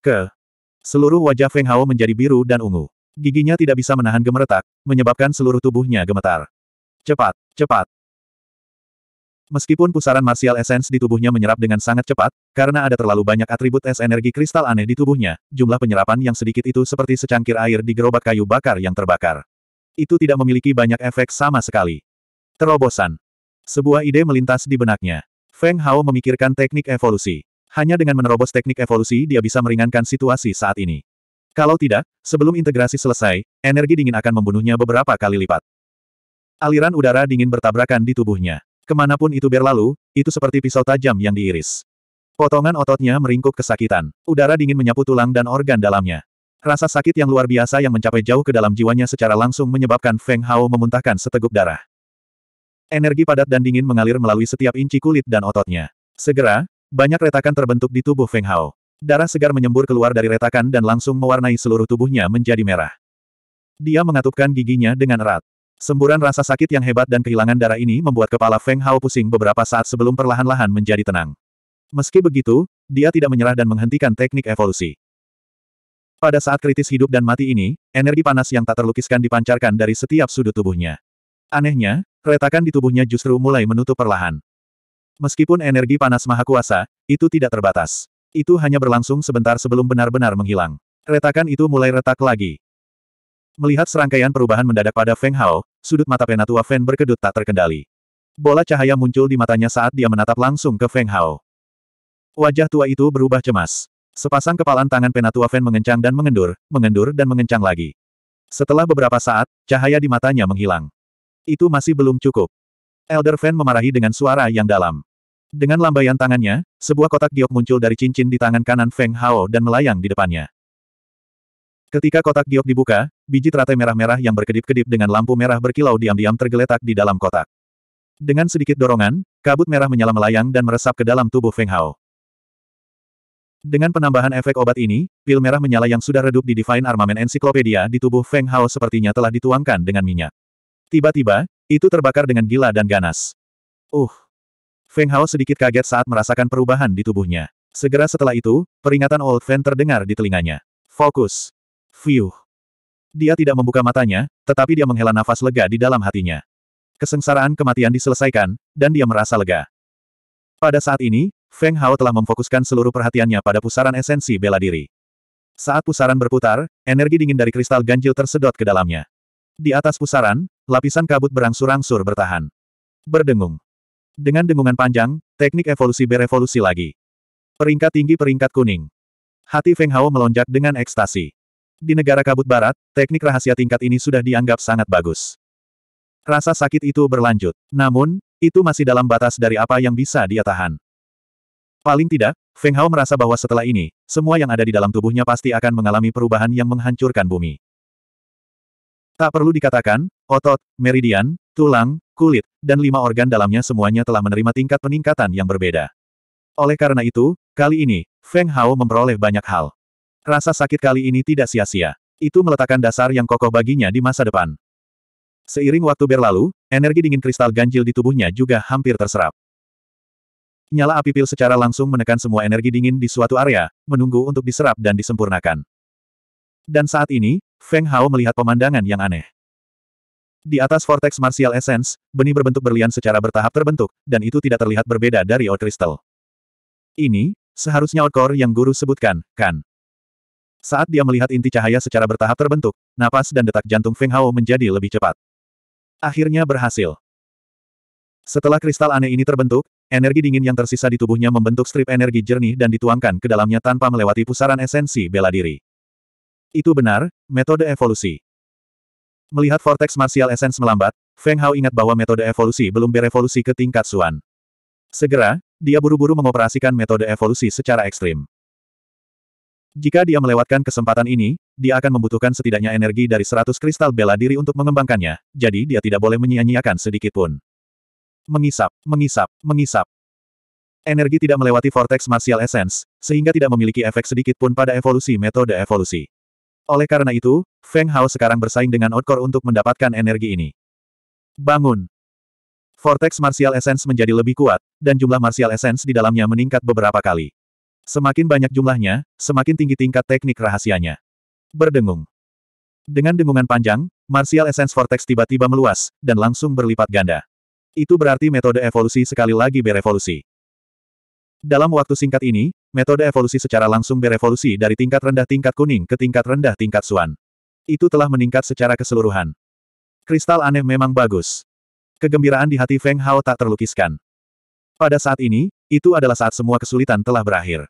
Ke. Seluruh wajah Feng Hao menjadi biru dan ungu. Giginya tidak bisa menahan gemeretak, menyebabkan seluruh tubuhnya gemetar. Cepat, cepat. Meskipun pusaran martial essence di tubuhnya menyerap dengan sangat cepat, karena ada terlalu banyak atribut es energi kristal aneh di tubuhnya, jumlah penyerapan yang sedikit itu seperti secangkir air di gerobak kayu bakar yang terbakar. Itu tidak memiliki banyak efek sama sekali. Terobosan. Sebuah ide melintas di benaknya. Feng Hao memikirkan teknik evolusi. Hanya dengan menerobos teknik evolusi dia bisa meringankan situasi saat ini. Kalau tidak, sebelum integrasi selesai, energi dingin akan membunuhnya beberapa kali lipat. Aliran udara dingin bertabrakan di tubuhnya. Kemanapun itu berlalu, itu seperti pisau tajam yang diiris. Potongan ototnya meringkuk kesakitan. Udara dingin menyapu tulang dan organ dalamnya. Rasa sakit yang luar biasa yang mencapai jauh ke dalam jiwanya secara langsung menyebabkan Feng Hao memuntahkan seteguk darah. Energi padat dan dingin mengalir melalui setiap inci kulit dan ototnya. Segera, banyak retakan terbentuk di tubuh Feng Hao. Darah segar menyembur keluar dari retakan dan langsung mewarnai seluruh tubuhnya menjadi merah. Dia mengatupkan giginya dengan erat. Semburan rasa sakit yang hebat dan kehilangan darah ini membuat kepala Feng Hao pusing beberapa saat sebelum perlahan-lahan menjadi tenang. Meski begitu, dia tidak menyerah dan menghentikan teknik evolusi. Pada saat kritis hidup dan mati ini, energi panas yang tak terlukiskan dipancarkan dari setiap sudut tubuhnya. Anehnya, Retakan di tubuhnya justru mulai menutup perlahan. Meskipun energi panas maha kuasa, itu tidak terbatas. Itu hanya berlangsung sebentar sebelum benar-benar menghilang. Retakan itu mulai retak lagi. Melihat serangkaian perubahan mendadak pada Feng Hao, sudut mata penatua Feng berkedut tak terkendali. Bola cahaya muncul di matanya saat dia menatap langsung ke Feng Hao. Wajah tua itu berubah cemas. Sepasang kepalan tangan penatua Feng mengencang dan mengendur, mengendur dan mengencang lagi. Setelah beberapa saat, cahaya di matanya menghilang. Itu masih belum cukup. Elder Fan memarahi dengan suara yang dalam. Dengan lambaian tangannya, sebuah kotak giok muncul dari cincin di tangan kanan Feng Hao dan melayang di depannya. Ketika kotak giok dibuka, biji teratai merah-merah yang berkedip-kedip dengan lampu merah berkilau diam-diam tergeletak di dalam kotak. Dengan sedikit dorongan, kabut merah menyala melayang dan meresap ke dalam tubuh Feng Hao. Dengan penambahan efek obat ini, pil merah menyala yang sudah redup di Divine Armament Encyclopedia di tubuh Feng Hao sepertinya telah dituangkan dengan minyak. Tiba-tiba, itu terbakar dengan gila dan ganas. Uh! Feng Hao sedikit kaget saat merasakan perubahan di tubuhnya. Segera setelah itu, peringatan Old Fan terdengar di telinganya. Fokus! Fiuh! Dia tidak membuka matanya, tetapi dia menghela nafas lega di dalam hatinya. Kesengsaraan kematian diselesaikan, dan dia merasa lega. Pada saat ini, Feng Hao telah memfokuskan seluruh perhatiannya pada pusaran esensi bela diri. Saat pusaran berputar, energi dingin dari kristal ganjil tersedot ke dalamnya. Di atas pusaran, lapisan kabut berangsur-angsur bertahan. Berdengung. Dengan dengungan panjang, teknik evolusi berevolusi lagi. Peringkat tinggi peringkat kuning. Hati Feng Hao melonjak dengan ekstasi. Di negara kabut barat, teknik rahasia tingkat ini sudah dianggap sangat bagus. Rasa sakit itu berlanjut. Namun, itu masih dalam batas dari apa yang bisa dia tahan. Paling tidak, Feng Hao merasa bahwa setelah ini, semua yang ada di dalam tubuhnya pasti akan mengalami perubahan yang menghancurkan bumi. Tak perlu dikatakan, otot, meridian, tulang, kulit, dan lima organ dalamnya semuanya telah menerima tingkat peningkatan yang berbeda. Oleh karena itu, kali ini, Feng Hao memperoleh banyak hal. Rasa sakit kali ini tidak sia-sia. Itu meletakkan dasar yang kokoh baginya di masa depan. Seiring waktu berlalu, energi dingin kristal ganjil di tubuhnya juga hampir terserap. Nyala api pil secara langsung menekan semua energi dingin di suatu area, menunggu untuk diserap dan disempurnakan. Dan saat ini, Feng Hao melihat pemandangan yang aneh. Di atas vortex martial essence, benih berbentuk berlian secara bertahap terbentuk, dan itu tidak terlihat berbeda dari Old Crystal. Ini, seharusnya Old Core yang guru sebutkan, kan? Saat dia melihat inti cahaya secara bertahap terbentuk, napas dan detak jantung Feng Hao menjadi lebih cepat. Akhirnya berhasil. Setelah kristal aneh ini terbentuk, energi dingin yang tersisa di tubuhnya membentuk strip energi jernih dan dituangkan ke dalamnya tanpa melewati pusaran esensi bela diri. Itu benar, metode evolusi. Melihat vortex martial essence melambat, Feng Hao ingat bahwa metode evolusi belum berevolusi ke tingkat Suan. Segera, dia buru-buru mengoperasikan metode evolusi secara ekstrim. Jika dia melewatkan kesempatan ini, dia akan membutuhkan setidaknya energi dari 100 kristal bela diri untuk mengembangkannya, jadi dia tidak boleh menyia-nyiakan sedikit pun Mengisap, mengisap, mengisap. Energi tidak melewati vortex martial essence, sehingga tidak memiliki efek sedikit pun pada evolusi metode evolusi. Oleh karena itu, Feng Hao sekarang bersaing dengan Outcore untuk mendapatkan energi ini. Bangun! Vortex Martial Essence menjadi lebih kuat, dan jumlah Martial Essence di dalamnya meningkat beberapa kali. Semakin banyak jumlahnya, semakin tinggi tingkat teknik rahasianya. Berdengung. Dengan dengungan panjang, Martial Essence Vortex tiba-tiba meluas, dan langsung berlipat ganda. Itu berarti metode evolusi sekali lagi berevolusi. Dalam waktu singkat ini, metode evolusi secara langsung berevolusi dari tingkat rendah tingkat kuning ke tingkat rendah tingkat suan. Itu telah meningkat secara keseluruhan. Kristal aneh memang bagus. Kegembiraan di hati Feng Hao tak terlukiskan. Pada saat ini, itu adalah saat semua kesulitan telah berakhir.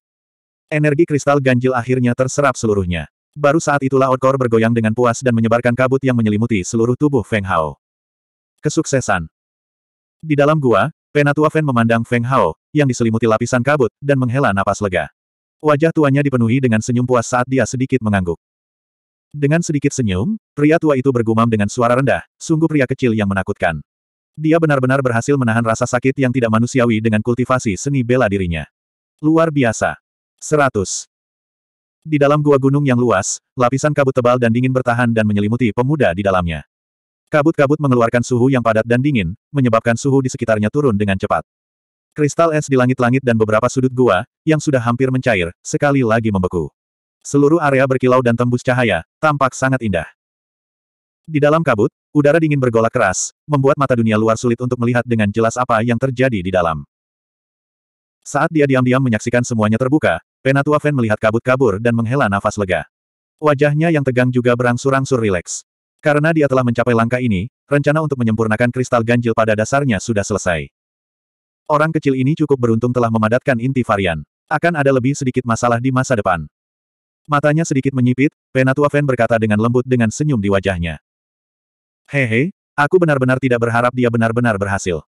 Energi kristal ganjil akhirnya terserap seluruhnya. Baru saat itulah Outcore bergoyang dengan puas dan menyebarkan kabut yang menyelimuti seluruh tubuh Feng Hao. Kesuksesan. Di dalam gua, Penatua Fen memandang Feng Hao, yang diselimuti lapisan kabut, dan menghela napas lega. Wajah tuanya dipenuhi dengan senyum puas saat dia sedikit mengangguk. Dengan sedikit senyum, pria tua itu bergumam dengan suara rendah, sungguh pria kecil yang menakutkan. Dia benar-benar berhasil menahan rasa sakit yang tidak manusiawi dengan kultivasi seni bela dirinya. Luar biasa. 100. Di dalam gua gunung yang luas, lapisan kabut tebal dan dingin bertahan dan menyelimuti pemuda di dalamnya. Kabut-kabut mengeluarkan suhu yang padat dan dingin, menyebabkan suhu di sekitarnya turun dengan cepat. Kristal es di langit-langit dan beberapa sudut gua, yang sudah hampir mencair, sekali lagi membeku. Seluruh area berkilau dan tembus cahaya, tampak sangat indah. Di dalam kabut, udara dingin bergolak keras, membuat mata dunia luar sulit untuk melihat dengan jelas apa yang terjadi di dalam. Saat dia diam-diam menyaksikan semuanya terbuka, Penatua Fan melihat kabut kabur dan menghela nafas lega. Wajahnya yang tegang juga berangsur-angsur rileks. Karena dia telah mencapai langkah ini, rencana untuk menyempurnakan kristal ganjil pada dasarnya sudah selesai. Orang kecil ini cukup beruntung telah memadatkan inti varian. Akan ada lebih sedikit masalah di masa depan. Matanya sedikit menyipit, Penatua Fan berkata dengan lembut dengan senyum di wajahnya. Hehe, aku benar-benar tidak berharap dia benar-benar berhasil.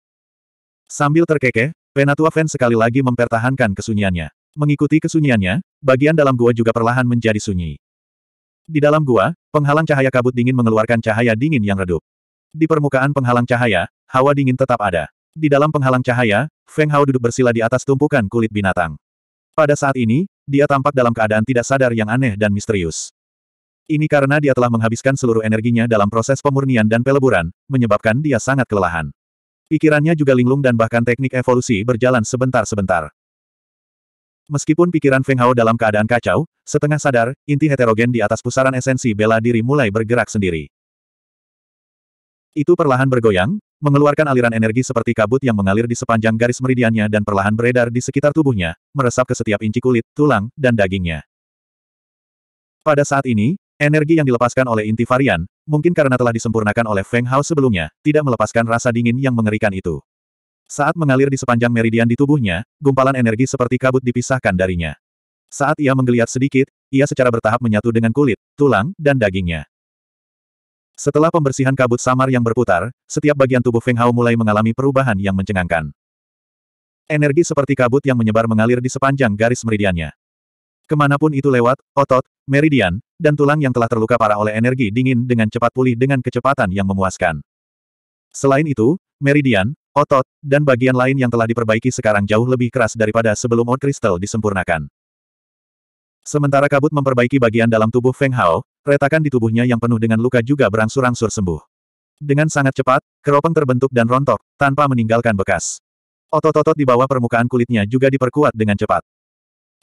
Sambil terkekeh, Penatua Fan sekali lagi mempertahankan kesunyiannya. Mengikuti kesunyiannya, bagian dalam gua juga perlahan menjadi sunyi. Di dalam gua, penghalang cahaya kabut dingin mengeluarkan cahaya dingin yang redup. Di permukaan penghalang cahaya, hawa dingin tetap ada. Di dalam penghalang cahaya, Feng Hao duduk bersila di atas tumpukan kulit binatang. Pada saat ini, dia tampak dalam keadaan tidak sadar yang aneh dan misterius. Ini karena dia telah menghabiskan seluruh energinya dalam proses pemurnian dan peleburan, menyebabkan dia sangat kelelahan. Pikirannya juga linglung dan bahkan teknik evolusi berjalan sebentar-sebentar. Meskipun pikiran Feng Hao dalam keadaan kacau, setengah sadar, inti heterogen di atas pusaran esensi bela diri mulai bergerak sendiri. Itu perlahan bergoyang, mengeluarkan aliran energi seperti kabut yang mengalir di sepanjang garis meridiannya dan perlahan beredar di sekitar tubuhnya, meresap ke setiap inci kulit, tulang, dan dagingnya. Pada saat ini, energi yang dilepaskan oleh inti varian, mungkin karena telah disempurnakan oleh Feng Hao sebelumnya, tidak melepaskan rasa dingin yang mengerikan itu. Saat mengalir di sepanjang meridian di tubuhnya, gumpalan energi seperti kabut dipisahkan darinya. Saat ia menggeliat sedikit, ia secara bertahap menyatu dengan kulit, tulang, dan dagingnya. Setelah pembersihan kabut samar yang berputar, setiap bagian tubuh Feng Hao mulai mengalami perubahan yang mencengangkan. Energi seperti kabut yang menyebar mengalir di sepanjang garis meridiannya. Kemanapun itu lewat, otot, meridian, dan tulang yang telah terluka parah oleh energi dingin dengan cepat pulih dengan kecepatan yang memuaskan. Selain itu, meridian, otot, dan bagian lain yang telah diperbaiki sekarang jauh lebih keras daripada sebelum Old Crystal disempurnakan. Sementara kabut memperbaiki bagian dalam tubuh Feng Hao, retakan di tubuhnya yang penuh dengan luka juga berangsur-angsur sembuh. Dengan sangat cepat, keropeng terbentuk dan rontok, tanpa meninggalkan bekas. Otot-otot di bawah permukaan kulitnya juga diperkuat dengan cepat.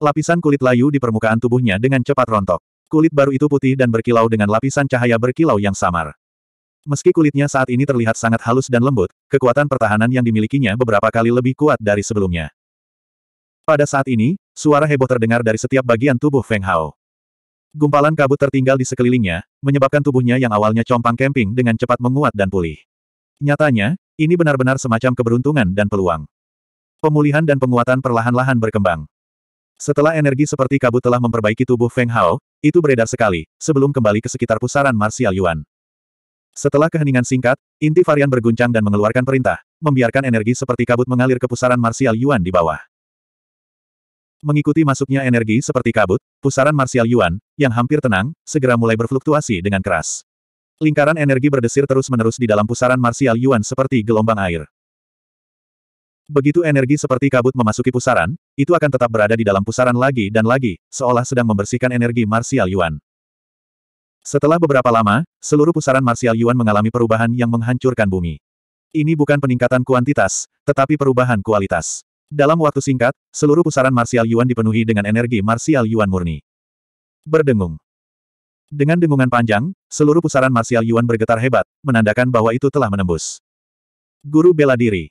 Lapisan kulit layu di permukaan tubuhnya dengan cepat rontok. Kulit baru itu putih dan berkilau dengan lapisan cahaya berkilau yang samar. Meski kulitnya saat ini terlihat sangat halus dan lembut, kekuatan pertahanan yang dimilikinya beberapa kali lebih kuat dari sebelumnya. Pada saat ini, suara heboh terdengar dari setiap bagian tubuh Feng Hao. Gumpalan kabut tertinggal di sekelilingnya, menyebabkan tubuhnya yang awalnya compang kemping dengan cepat menguat dan pulih. Nyatanya, ini benar-benar semacam keberuntungan dan peluang. Pemulihan dan penguatan perlahan-lahan berkembang. Setelah energi seperti kabut telah memperbaiki tubuh Feng Hao, itu beredar sekali, sebelum kembali ke sekitar pusaran Martial Yuan. Setelah keheningan singkat, inti varian berguncang dan mengeluarkan perintah, membiarkan energi seperti kabut mengalir ke pusaran martial Yuan di bawah. Mengikuti masuknya energi seperti kabut, pusaran martial Yuan, yang hampir tenang, segera mulai berfluktuasi dengan keras. Lingkaran energi berdesir terus-menerus di dalam pusaran martial Yuan seperti gelombang air. Begitu energi seperti kabut memasuki pusaran, itu akan tetap berada di dalam pusaran lagi dan lagi, seolah sedang membersihkan energi martial Yuan. Setelah beberapa lama, seluruh pusaran Martial Yuan mengalami perubahan yang menghancurkan bumi. Ini bukan peningkatan kuantitas, tetapi perubahan kualitas. Dalam waktu singkat, seluruh pusaran Martial Yuan dipenuhi dengan energi Martial Yuan murni. Berdengung. Dengan dengungan panjang, seluruh pusaran Martial Yuan bergetar hebat, menandakan bahwa itu telah menembus. Guru bela diri.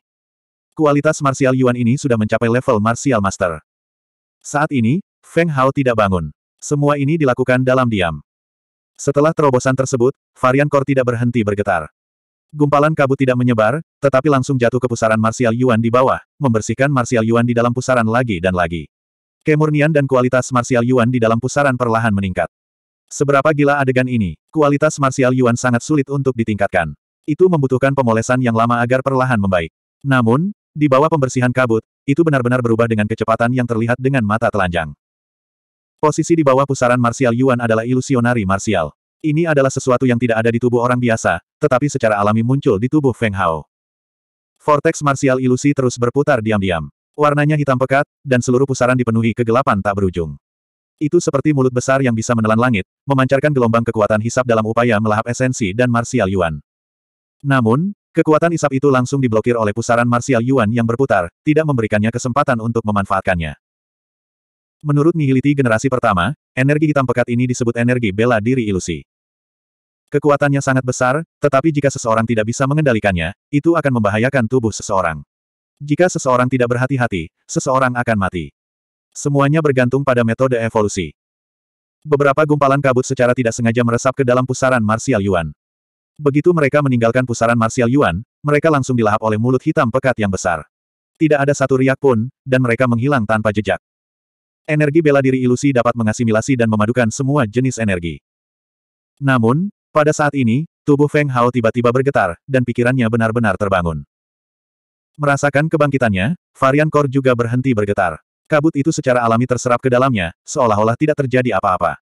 Kualitas Martial Yuan ini sudah mencapai level Martial Master. Saat ini, Feng Hao tidak bangun. Semua ini dilakukan dalam diam. Setelah terobosan tersebut, varian core tidak berhenti bergetar. Gumpalan kabut tidak menyebar, tetapi langsung jatuh ke pusaran Martial Yuan di bawah, membersihkan Martial Yuan di dalam pusaran lagi dan lagi. Kemurnian dan kualitas Martial Yuan di dalam pusaran perlahan meningkat. Seberapa gila adegan ini, kualitas Martial Yuan sangat sulit untuk ditingkatkan. Itu membutuhkan pemolesan yang lama agar perlahan membaik. Namun, di bawah pembersihan kabut, itu benar-benar berubah dengan kecepatan yang terlihat dengan mata telanjang. Posisi di bawah pusaran Martial Yuan adalah ilusionari Martial. Ini adalah sesuatu yang tidak ada di tubuh orang biasa, tetapi secara alami muncul di tubuh Feng Hao. Vortex Martial ilusi terus berputar diam-diam. Warnanya hitam pekat, dan seluruh pusaran dipenuhi kegelapan tak berujung. Itu seperti mulut besar yang bisa menelan langit, memancarkan gelombang kekuatan hisap dalam upaya melahap esensi dan Martial Yuan. Namun, kekuatan hisap itu langsung diblokir oleh pusaran Martial Yuan yang berputar, tidak memberikannya kesempatan untuk memanfaatkannya. Menurut nihiliti generasi pertama, energi hitam pekat ini disebut energi bela diri ilusi. Kekuatannya sangat besar, tetapi jika seseorang tidak bisa mengendalikannya, itu akan membahayakan tubuh seseorang. Jika seseorang tidak berhati-hati, seseorang akan mati. Semuanya bergantung pada metode evolusi. Beberapa gumpalan kabut secara tidak sengaja meresap ke dalam pusaran Martial Yuan. Begitu mereka meninggalkan pusaran Martial Yuan, mereka langsung dilahap oleh mulut hitam pekat yang besar. Tidak ada satu riak pun, dan mereka menghilang tanpa jejak energi bela diri ilusi dapat mengasimilasi dan memadukan semua jenis energi. Namun, pada saat ini, tubuh Feng Hao tiba-tiba bergetar, dan pikirannya benar-benar terbangun. Merasakan kebangkitannya, varian kor juga berhenti bergetar. Kabut itu secara alami terserap ke dalamnya, seolah-olah tidak terjadi apa-apa.